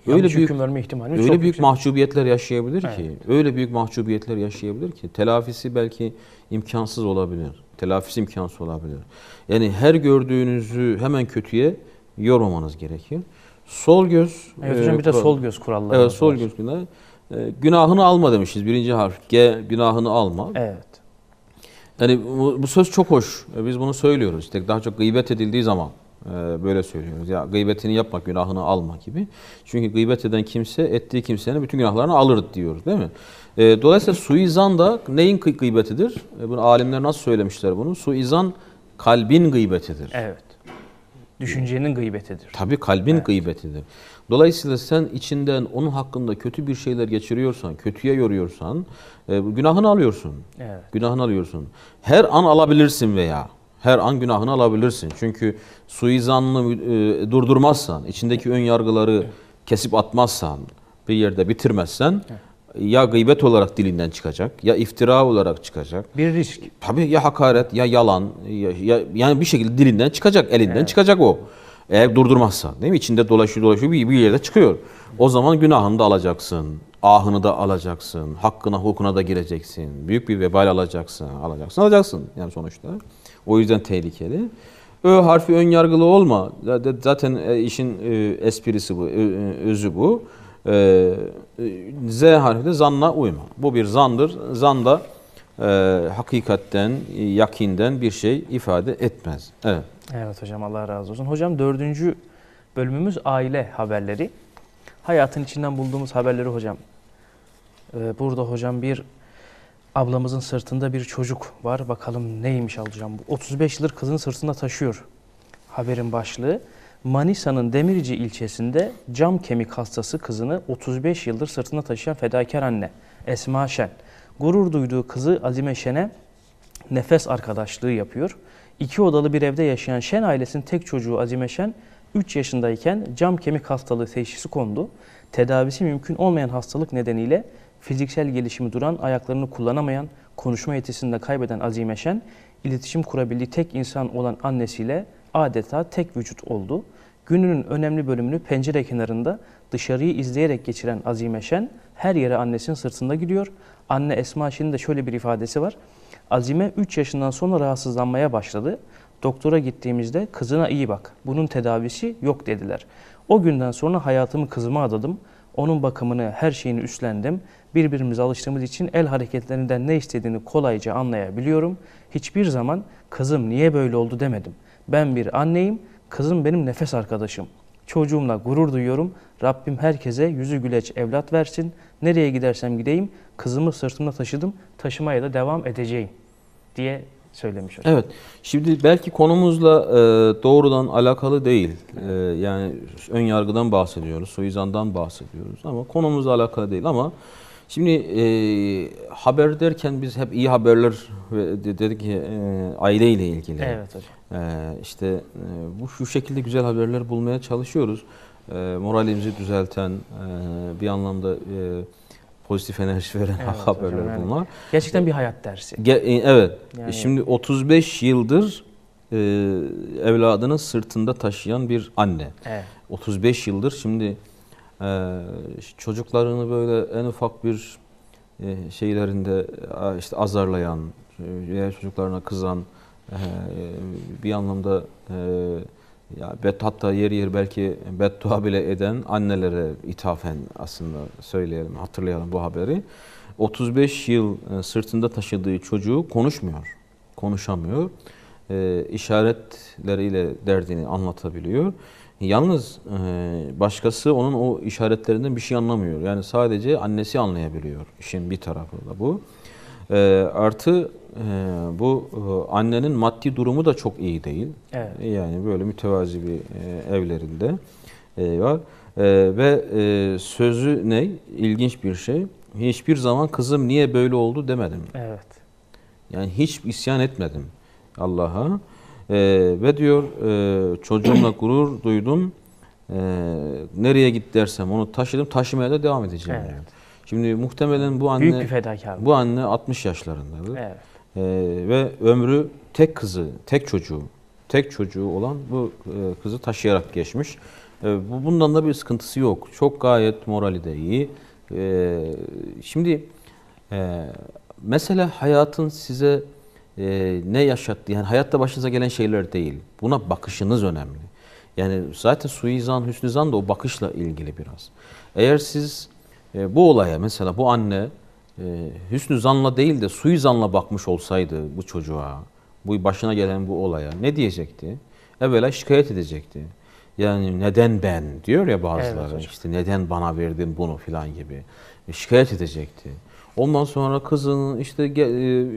öyle büyük verme ihtimali öyle büyük mahcubiyetler yaşayabilir evet. ki, öyle büyük mahcubiyetler yaşayabilir ki telafisi belki imkansız olabilir. Telafisi imkansız olabilir. Yani her gördüğünüzü hemen kötüye yormamanız gerekir. Sol göz. Evet hocam e, bir de sol göz kuralları. Evet sol göz günah. Ee, günahını alma demişiz birinci harf. G günahını alma. Evet. Yani bu, bu söz çok hoş. Ee, biz bunu söylüyoruz. İşte daha çok gıybet edildiği zaman e, böyle söylüyoruz. Ya gıybetini yapma, günahını alma gibi. Çünkü gıybet eden kimse ettiği kimsenin bütün günahlarını alır diyoruz değil mi? Ee, dolayısıyla suizan da neyin gıybetidir? E, bunu alimler nasıl söylemişler bunu? Suizan kalbin gıybetidir. Evet. Düşüncenin gıybetidir. Tabii kalbin evet. gıybetidir. Dolayısıyla sen içinden onun hakkında kötü bir şeyler geçiriyorsan, kötüye yoruyorsan e, günahını alıyorsun. Evet. Günahını alıyorsun. Her an alabilirsin veya her an günahını alabilirsin. Çünkü suizanını e, durdurmazsan, içindeki ön yargıları kesip atmazsan, bir yerde bitirmezsen... Evet ya gıybet olarak dilinden çıkacak ya iftira olarak çıkacak. Bir risk. Tabii ya hakaret ya yalan ya, ya yani bir şekilde dilinden çıkacak, elinden evet. çıkacak o. Eğer durdurmazsa değil mi? İçinde dolaşıyor dolaşıyor bir, bir yerde çıkıyor. O zaman günahını da alacaksın. Ahını da alacaksın. Hakkına hukukuna da gireceksin. Büyük bir vebal alacaksın. Alacaksın alacaksın yani sonuçta. O yüzden tehlikeli. Ö harfi ön yargılı olma. Zaten e, işin e, esprisi bu, e, özü bu. Z harfi de zanna uyma. Bu bir zandır. Zan da e, hakikatten, yakinden bir şey ifade etmez. Evet. Evet hocam Allah razı olsun. Hocam dördüncü bölümümüz aile haberleri. Hayatın içinden bulduğumuz haberleri hocam. Ee, burada hocam bir ablamızın sırtında bir çocuk var. Bakalım neymiş alacağım bu. 35 yıldır kızın sırtında taşıyor. Haberin başlığı. Manisa'nın Demirci ilçesinde cam kemik hastası kızını 35 yıldır sırtına taşıyan fedakar anne Esma Şen, gurur duyduğu kızı Azime Şen'e nefes arkadaşlığı yapıyor. İki odalı bir evde yaşayan Şen ailesinin tek çocuğu Azime Şen, 3 yaşındayken cam kemik hastalığı teşhisi kondu. Tedavisi mümkün olmayan hastalık nedeniyle fiziksel gelişimi duran, ayaklarını kullanamayan, konuşma yetisini de kaybeden Azime Şen, iletişim kurabildiği tek insan olan annesiyle adeta tek vücut oldu. Gününün önemli bölümünü pencere kenarında dışarıyı izleyerek geçiren Azime Şen her yere annesinin sırtında gidiyor. Anne Esma Şen'in de şöyle bir ifadesi var. Azime 3 yaşından sonra rahatsızlanmaya başladı. Doktora gittiğimizde kızına iyi bak, bunun tedavisi yok dediler. O günden sonra hayatımı kızıma adadım. Onun bakımını, her şeyini üstlendim. Birbirimize alıştığımız için el hareketlerinden ne istediğini kolayca anlayabiliyorum. Hiçbir zaman kızım niye böyle oldu demedim. Ben bir anneyim, Kızım benim nefes arkadaşım. Çocuğumla gurur duyuyorum. Rabbim herkese yüzü güleç evlat versin. Nereye gidersem gideyim kızımı sırtımda taşıdım. Taşımaya da devam edeceğim diye söylemiş hocam. Evet. Şimdi belki konumuzla e, doğrudan alakalı değil. E, yani ön yargıdan bahsediyoruz, suizandan bahsediyoruz ama konumuzla alakalı değil ama Şimdi e, haber derken biz hep iyi haberler dedik ki e, aileyle ilgili. Evet hocam. E, işte e, bu şu şekilde güzel haberler bulmaya çalışıyoruz. E, moralimizi düzelten e, bir anlamda e, pozitif enerji veren evet, haberler hocam, yani. bunlar. Gerçekten bir hayat dersi. Ge e, evet. E, yani. Şimdi 35 yıldır e, evladının sırtında taşıyan bir anne. Evet. 35 yıldır şimdi ee, çocuklarını böyle en ufak bir e, şeylerinde işte azarlayan e, veya çocuklarına kızan e, bir anlamda ya bet hatta yer yer belki beddua bile eden annelere ithafen aslında söyleyelim hatırlayalım bu haberi. 35 yıl sırtında taşıdığı çocuğu konuşmuyor, konuşamıyor. işaretleriyle derdini anlatabiliyor. Yalnız e, başkası onun o işaretlerinden bir şey anlamıyor. Yani sadece annesi anlayabiliyor. işin bir tarafı da bu. E, artı e, bu annenin maddi durumu da çok iyi değil. Evet. Yani böyle mütevazi bir evlerinde var. ve sözü ne? İlginç bir şey. Hiçbir zaman kızım niye böyle oldu demedim. Evet. Yani hiç isyan etmedim Allah'a. E, ve diyor e, çocuğumla gurur duydum. E, nereye git dersem onu taşıdım. Taşımaya da devam edeceğim. Evet. Diyor. Şimdi muhtemelen bu anne Büyük bir bu anne 60 yaşlarındaydı. Evet. E, ve ömrü tek kızı, tek çocuğu, tek çocuğu olan bu e, kızı taşıyarak geçmiş. E, bundan da bir sıkıntısı yok. Çok gayet morali de iyi. E, şimdi e, mesela hayatın size e, ne yaşattı yani hayatta başınıza gelen şeyler değil. Buna bakışınız önemli. Yani zaten suizan, hüsnüzan da o bakışla ilgili biraz. Eğer siz e, bu olaya mesela bu anne e, hüsnü değil de suizanla bakmış olsaydı bu çocuğa, bu başına gelen bu olaya ne diyecekti? Evvela şikayet edecekti. Yani neden ben diyor ya bazıları evet, işte neden bana verdin bunu filan gibi. E, şikayet edecekti. Ondan sonra kızının işte e,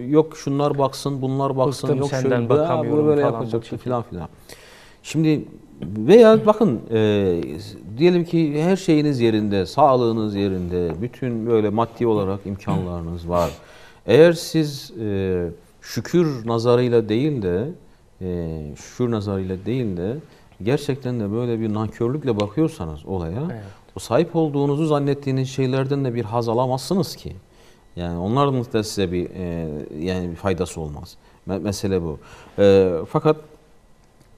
yok şunlar baksın, bunlar baksın, Bıktım yok senden, şöyle bakamıyorum bunu böyle falan, bu yapacaksın şey filan filan. Şimdi veya bakın e, diyelim ki her şeyiniz yerinde, sağlığınız yerinde, bütün böyle maddi olarak imkanlarınız var. Eğer siz e, şükür nazarıyla değil de e, şükür nazarıyla değil de gerçekten de böyle bir nankörlükle bakıyorsanız olaya Evet. o sahip olduğunuzu zannettiğiniz şeylerden de bir haz alamazsınız ki. Yani onlar da size bir e, yani bir faydası olmaz. Me mesele bu. E, fakat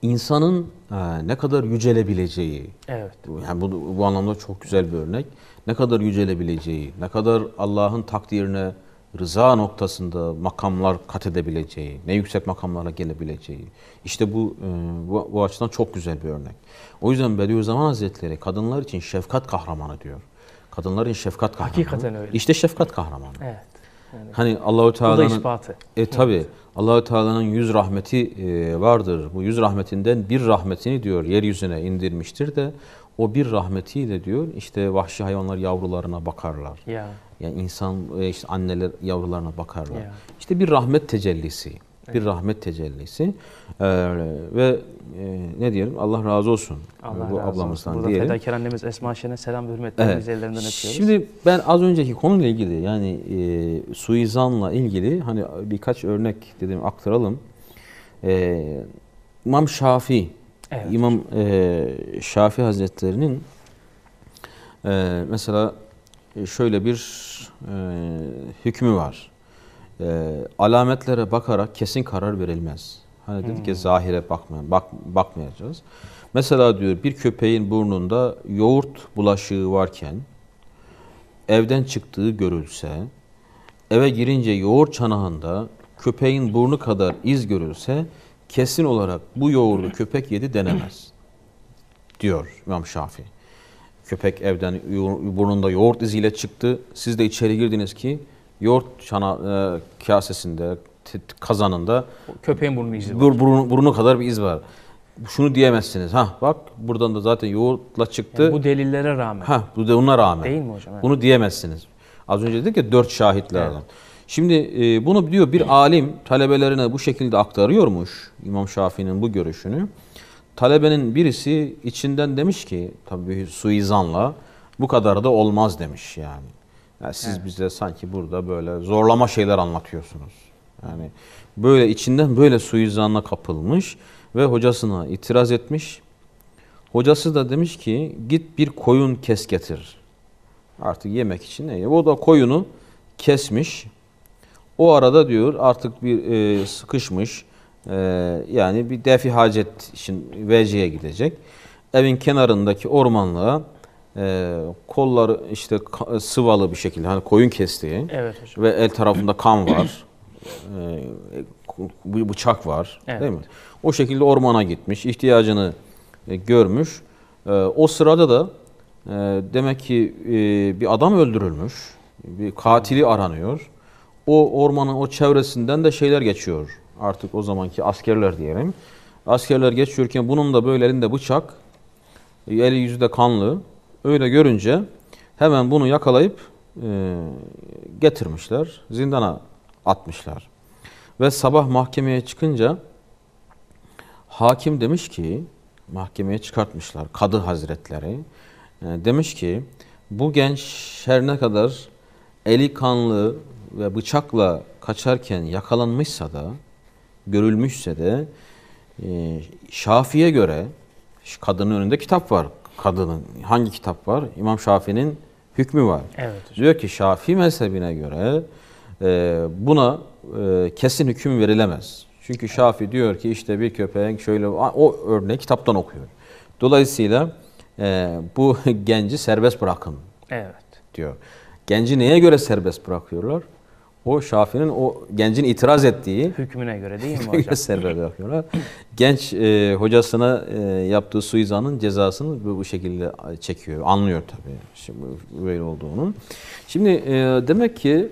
insanın e, ne kadar yücelebileceği, evet. yani bu, bu anlamda çok güzel bir örnek. Ne kadar yücelebileceği, ne kadar Allah'ın takdirine rıza noktasında makamlar kat edebileceği, ne yüksek makamlara gelebileceği. İşte bu, e, bu, bu açıdan çok güzel bir örnek. O yüzden Bediüzzaman Hazretleri kadınlar için şefkat kahramanı diyor. Kadınların şefkat kahramanı. Hakikaten öyle. İşte şefkat kahramanı. Evet. Yani hani Allahu Teala'nın E tabi. Evet. Allahu Teala'nın yüz rahmeti e, vardır. Bu yüz rahmetinden bir rahmetini diyor yeryüzüne indirmiştir de o bir rahmetiyle diyor işte vahşi hayvanlar yavrularına bakarlar. Ya. Yani insan e, işte anneler yavrularına bakarlar. Ya. İşte bir rahmet tecellisi bir rahmet tecellisi. Ee, ve e, ne diyelim Allah razı olsun Allah bu razı ablamızdan olsun. Burada diyelim. Fedakar annemiz Esma Şen'e selam ve hürmetlerimizi evet. ellerinden öpüyoruz. Şimdi ben az önceki konuyla ilgili yani e, suizanla ilgili hani birkaç örnek dedim aktaralım. E, İmam Şafi, evet. İmam e, Şafii Hazretleri'nin e, mesela şöyle bir e, hükmü var e, alametlere bakarak kesin karar verilmez. Hani dedik ki hmm. zahire bakmayın, bak, bakmayacağız. Mesela diyor bir köpeğin burnunda yoğurt bulaşığı varken evden çıktığı görülse, eve girince yoğurt çanağında köpeğin burnu kadar iz görülse kesin olarak bu yoğurdu köpek yedi denemez diyor İmam Şafii. Köpek evden burnunda yoğurt iziyle çıktı. Siz de içeri girdiniz ki yoğurt çana, e, kasesinde, kazanında köpeğin burnu izi var. Burnu, burnu kadar bir iz var. Şunu diyemezsiniz. Ha bak buradan da zaten yoğurtla çıktı. Yani bu delillere rağmen. Ha bu da ona rağmen. Değil mi hocam? Bunu diyemezsiniz. Az önce dedik ya dört şahitlerden. Evet. Şimdi e, bunu diyor bir alim talebelerine bu şekilde aktarıyormuş İmam Şafii'nin bu görüşünü. Talebenin birisi içinden demiş ki tabii suizanla bu kadar da olmaz demiş yani. Yani siz evet. bize sanki burada böyle zorlama şeyler anlatıyorsunuz. Yani böyle içinden böyle suizanla kapılmış ve hocasına itiraz etmiş. Hocası da demiş ki git bir koyun kes getir. Artık yemek için ne? O da koyunu kesmiş. O arada diyor artık bir e, sıkışmış. E, yani bir defi hacet için veciye gidecek. Evin kenarındaki ormanlığa e, kolları işte sıvalı bir şekilde hani koyun kestiği evet hocam. ve el tarafında kan var. e, bıçak var evet. değil mi? O şekilde ormana gitmiş, ihtiyacını e, görmüş. Ee, o sırada da e, demek ki e, bir adam öldürülmüş, bir katili aranıyor. O ormanın o çevresinden de şeyler geçiyor. Artık o zamanki askerler diyelim. Askerler geçiyorken bunun da böyle elinde bıçak, eli yüzü de kanlı Öyle görünce hemen bunu yakalayıp e, getirmişler. Zindana atmışlar. Ve sabah mahkemeye çıkınca hakim demiş ki mahkemeye çıkartmışlar kadı hazretleri. E, demiş ki bu genç her ne kadar eli kanlı ve bıçakla kaçarken yakalanmışsa da görülmüşse de e, Şafi'ye göre kadının önünde kitap var kadının hangi kitap var? İmam Şafii'nin hükmü var. Evet. Diyor ki Şafii mezhebine göre e, buna e, kesin hüküm verilemez. Çünkü Şafi diyor ki işte bir köpeğin şöyle o örneği kitaptan okuyor. Dolayısıyla e, bu genci serbest bırakın evet. diyor. Genci neye göre serbest bırakıyorlar? O Şafi'nin o gencin itiraz ettiği hükmüne göre değil mi hocam? serbest bırakıyorlar. Genç e, hocasına e, yaptığı suizanın cezasını bu, bu şekilde e, çekiyor. Anlıyor tabii. Şimdi böyle olduğunu. Şimdi e, demek ki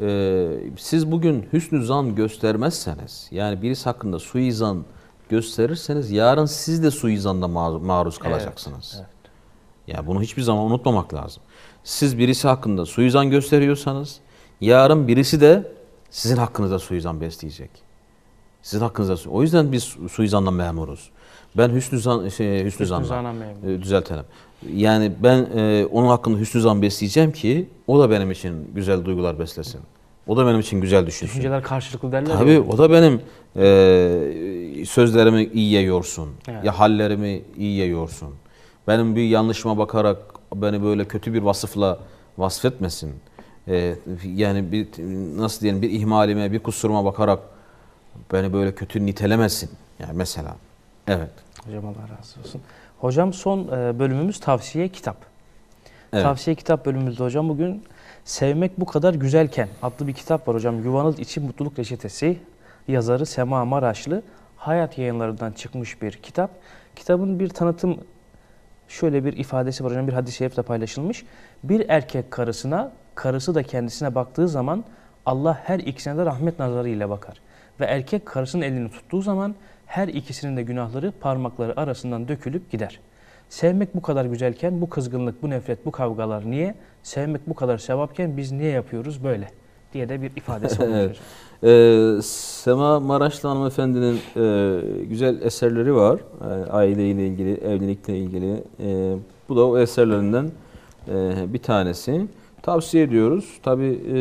e, siz bugün hüsnü zan göstermezseniz yani birisi hakkında suizan gösterirseniz yarın siz de suizanda maruz kalacaksınız. Evet, evet. Ya yani bunu hiçbir zaman unutmamak lazım. Siz birisi hakkında suizan gösteriyorsanız Yarın birisi de sizin hakkınıza suizan besleyecek. Sizin hakkınıza su. O yüzden biz suizanla memuruz. Ben Hüsnü, zan, şey, Hüsnü, Hüsnü Zan'la e, düzeltelim. Yani ben e, onun hakkında Hüsnü Zan besleyeceğim ki o da benim için güzel duygular beslesin. O da benim için güzel düşünsün. Düşünceler karşılıklı derler Tabii ya. o da benim e, sözlerimi iyi yiyorsun. Evet. Ya hallerimi iyi yiyorsun. Benim bir yanlışıma bakarak beni böyle kötü bir vasıfla vasfetmesin e, yani bir nasıl diyelim bir ihmalime, bir kusuruma bakarak beni böyle kötü nitelemesin. Yani mesela. Evet. Hocam Allah razı olsun. Hocam son e, bölümümüz tavsiye kitap. Evet. Tavsiye kitap bölümümüzde hocam bugün Sevmek Bu Kadar Güzelken adlı bir kitap var hocam. Yuvanız için Mutluluk Reçetesi yazarı Sema Maraşlı Hayat yayınlarından çıkmış bir kitap. Kitabın bir tanıtım şöyle bir ifadesi var hocam bir hadis-i şerifle paylaşılmış. Bir erkek karısına karısı da kendisine baktığı zaman Allah her ikisine de rahmet nazarıyla bakar. Ve erkek karısının elini tuttuğu zaman her ikisinin de günahları parmakları arasından dökülüp gider. Sevmek bu kadar güzelken bu kızgınlık, bu nefret, bu kavgalar niye? Sevmek bu kadar sevapken biz niye yapıyoruz böyle? diye de bir ifadesi olmuştur. ee, Sema Maraşlı hanımefendinin e, güzel eserleri var. Yani e, aile ile ilgili, evlilikle ilgili. E, bu da o eserlerinden e, bir tanesi. Tavsiye ediyoruz. Tabii e,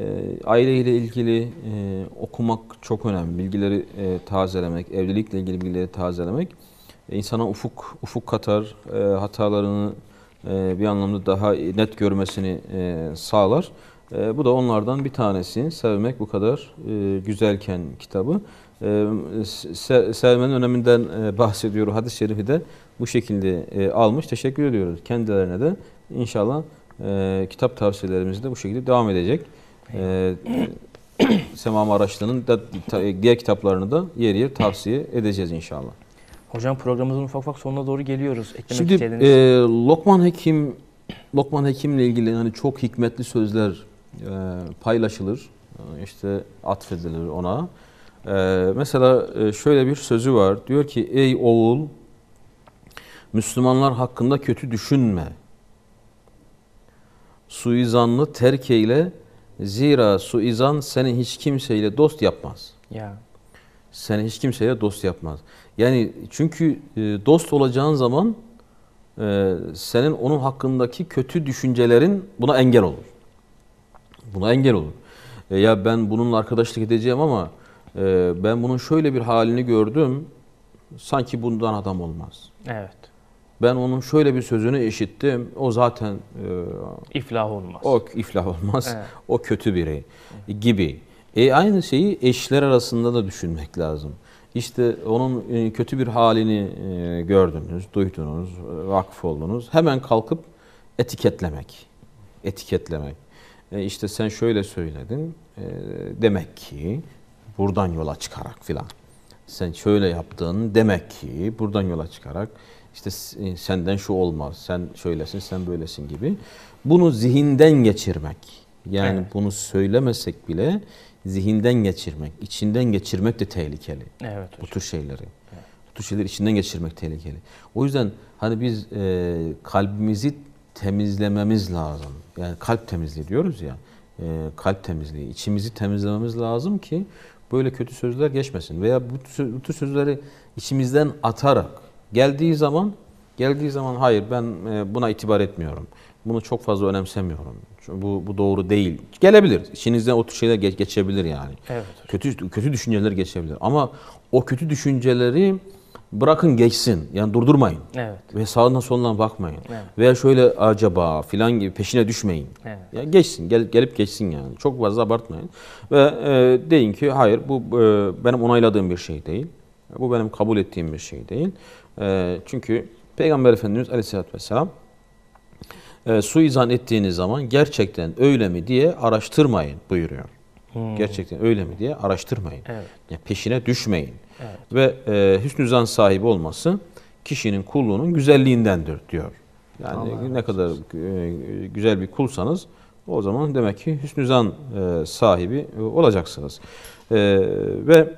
e, aile ile ilgili e, okumak çok önemli. Bilgileri e, tazelemek, evlilikle ilgili bilgileri tazelemek e, insana ufuk ufuk katar, e, hatalarını e, bir anlamda daha net görmesini e, sağlar. E, bu da onlardan bir tanesi. Sevmek bu kadar e, güzelken kitabı. E, se, sevmenin öneminden e, bahsediyor hadis-i şerifi de bu şekilde e, almış. Teşekkür ediyoruz kendilerine de. İnşallah e, kitap tavsiyelerimiz de bu şekilde devam edecek. E, Sema Maraşlı'nın da diğer kitaplarını da yer yer tavsiye edeceğiz inşallah. Hocam programımızın ufak ufak sonuna doğru geliyoruz. Eklemek Şimdi istediğiniz... e, Lokman Hekim Lokman Hekim'le ilgili hani çok hikmetli sözler e, paylaşılır. E, işte atfedilir ona. E, mesela e, şöyle bir sözü var. Diyor ki ey oğul Müslümanlar hakkında kötü düşünme suizanlı terk eyle. Zira suizan seni hiç kimseyle dost yapmaz. Ya. Seni hiç kimseyle dost yapmaz. Yani çünkü e, dost olacağın zaman e, senin onun hakkındaki kötü düşüncelerin buna engel olur. Buna engel olur. E, ya ben bununla arkadaşlık edeceğim ama ben bunun şöyle bir halini gördüm. Sanki bundan adam olmaz. Evet. Ben onun şöyle bir sözünü işittim. O zaten e, iflah olmaz. O iflah olmaz. Evet. O kötü biri gibi. E aynı şeyi eşler arasında da düşünmek lazım. İşte onun e, kötü bir halini e, gördünüz, duydunuz, e, vakıf oldunuz. Hemen kalkıp etiketlemek. Etiketlemek. E işte sen şöyle söyledin. E, demek ki buradan yola çıkarak filan. Sen şöyle yaptın. Demek ki buradan yola çıkarak işte e, senden şu olmaz, sen şöylesin, sen böylesin gibi. Bunu zihinden geçirmek. Yani evet. bunu söylemesek bile zihinden geçirmek, içinden geçirmek de tehlikeli. Evet. Hocam. Bu tür şeyleri. Evet. Bu tür şeyleri içinden geçirmek tehlikeli. O yüzden hani biz e, kalbimizi temizlememiz lazım. Yani kalp temizliği diyoruz ya. E, kalp temizliği. içimizi temizlememiz lazım ki böyle kötü sözler geçmesin. Veya bu, bu tür sözleri içimizden atarak Geldiği zaman geldiği zaman hayır ben e, buna itibar etmiyorum. Bunu çok fazla önemsemiyorum. Çünkü bu, bu doğru değil. Gelebilir. İçinizden o tür şeyler geç, geçebilir yani. Evet. Kötü kötü düşünceler geçebilir. Ama o kötü düşünceleri bırakın geçsin. Yani durdurmayın. Evet. Ve sağından soluna bakmayın. Evet. Veya şöyle acaba filan gibi peşine düşmeyin. Evet. yani geçsin. Gel, gelip geçsin yani. Çok fazla abartmayın. Ve e, deyin ki hayır bu e, benim onayladığım bir şey değil. Bu benim kabul ettiğim bir şey değil. Ee, çünkü Peygamber Efendimiz Aleyhisselatü Vesselam e, suizan ettiğiniz zaman gerçekten öyle mi diye araştırmayın buyuruyor. Hmm. Gerçekten öyle mi diye araştırmayın. Evet. Yani peşine düşmeyin. Evet. Ve e, hüsnü zan sahibi olması kişinin kulluğunun güzelliğindendir diyor. Yani Allah ne kadar e, güzel bir kulsanız o zaman demek ki hüsnü zan e, sahibi olacaksınız. E, ve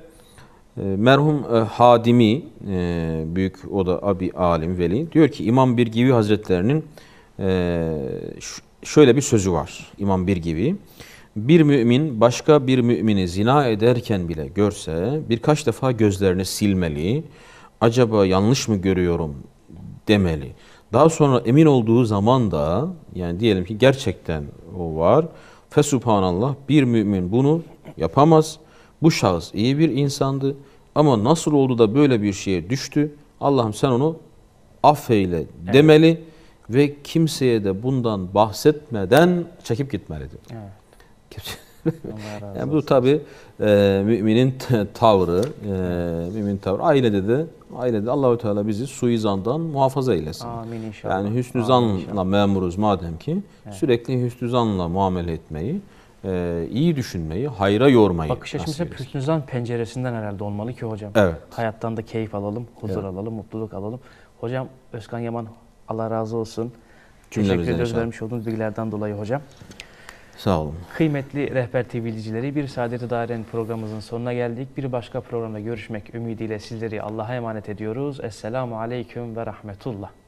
e, merhum e, Hadimi, e, büyük o da abi alim veli, diyor ki İmam Birgivi Hazretlerinin şöyle bir sözü var İmam Birgivi. Bir mümin başka bir mümini zina ederken bile görse birkaç defa gözlerini silmeli, acaba yanlış mı görüyorum demeli. Daha sonra emin olduğu zaman da yani diyelim ki gerçekten o var. Fesubhanallah bir mümin bunu yapamaz.'' Bu şahıs iyi bir insandı ama nasıl oldu da böyle bir şeye düştü? Allah'ım sen onu affeyle evet. demeli ve kimseye de bundan bahsetmeden çekip gitmelidir. Evet. yani bu tabi e, e, müminin tavrı, e, mümin tavrı ailede de ailede Allahü Teala bizi suizandan muhafaza eylesin. Amin inşallah. Yani hüsnü zanla memuruz madem ki evet. sürekli hüsnü zanla muamele etmeyi e, iyi düşünmeyi, hayra yormayı. Bakış açımız hep hüsnüzan penceresinden herhalde olmalı ki hocam. Evet. Hayattan da keyif alalım, huzur evet. alalım, mutluluk alalım. Hocam Özkan Yaman Allah razı olsun. Cümlemizden Teşekkür ediyoruz vermiş olduğunuz bilgilerden dolayı hocam. Sağ olun. Kıymetli Rehber TV'licileri bir Saadet-i Dairen programımızın sonuna geldik. Bir başka programda görüşmek ümidiyle sizleri Allah'a emanet ediyoruz. Esselamu Aleyküm ve Rahmetullah.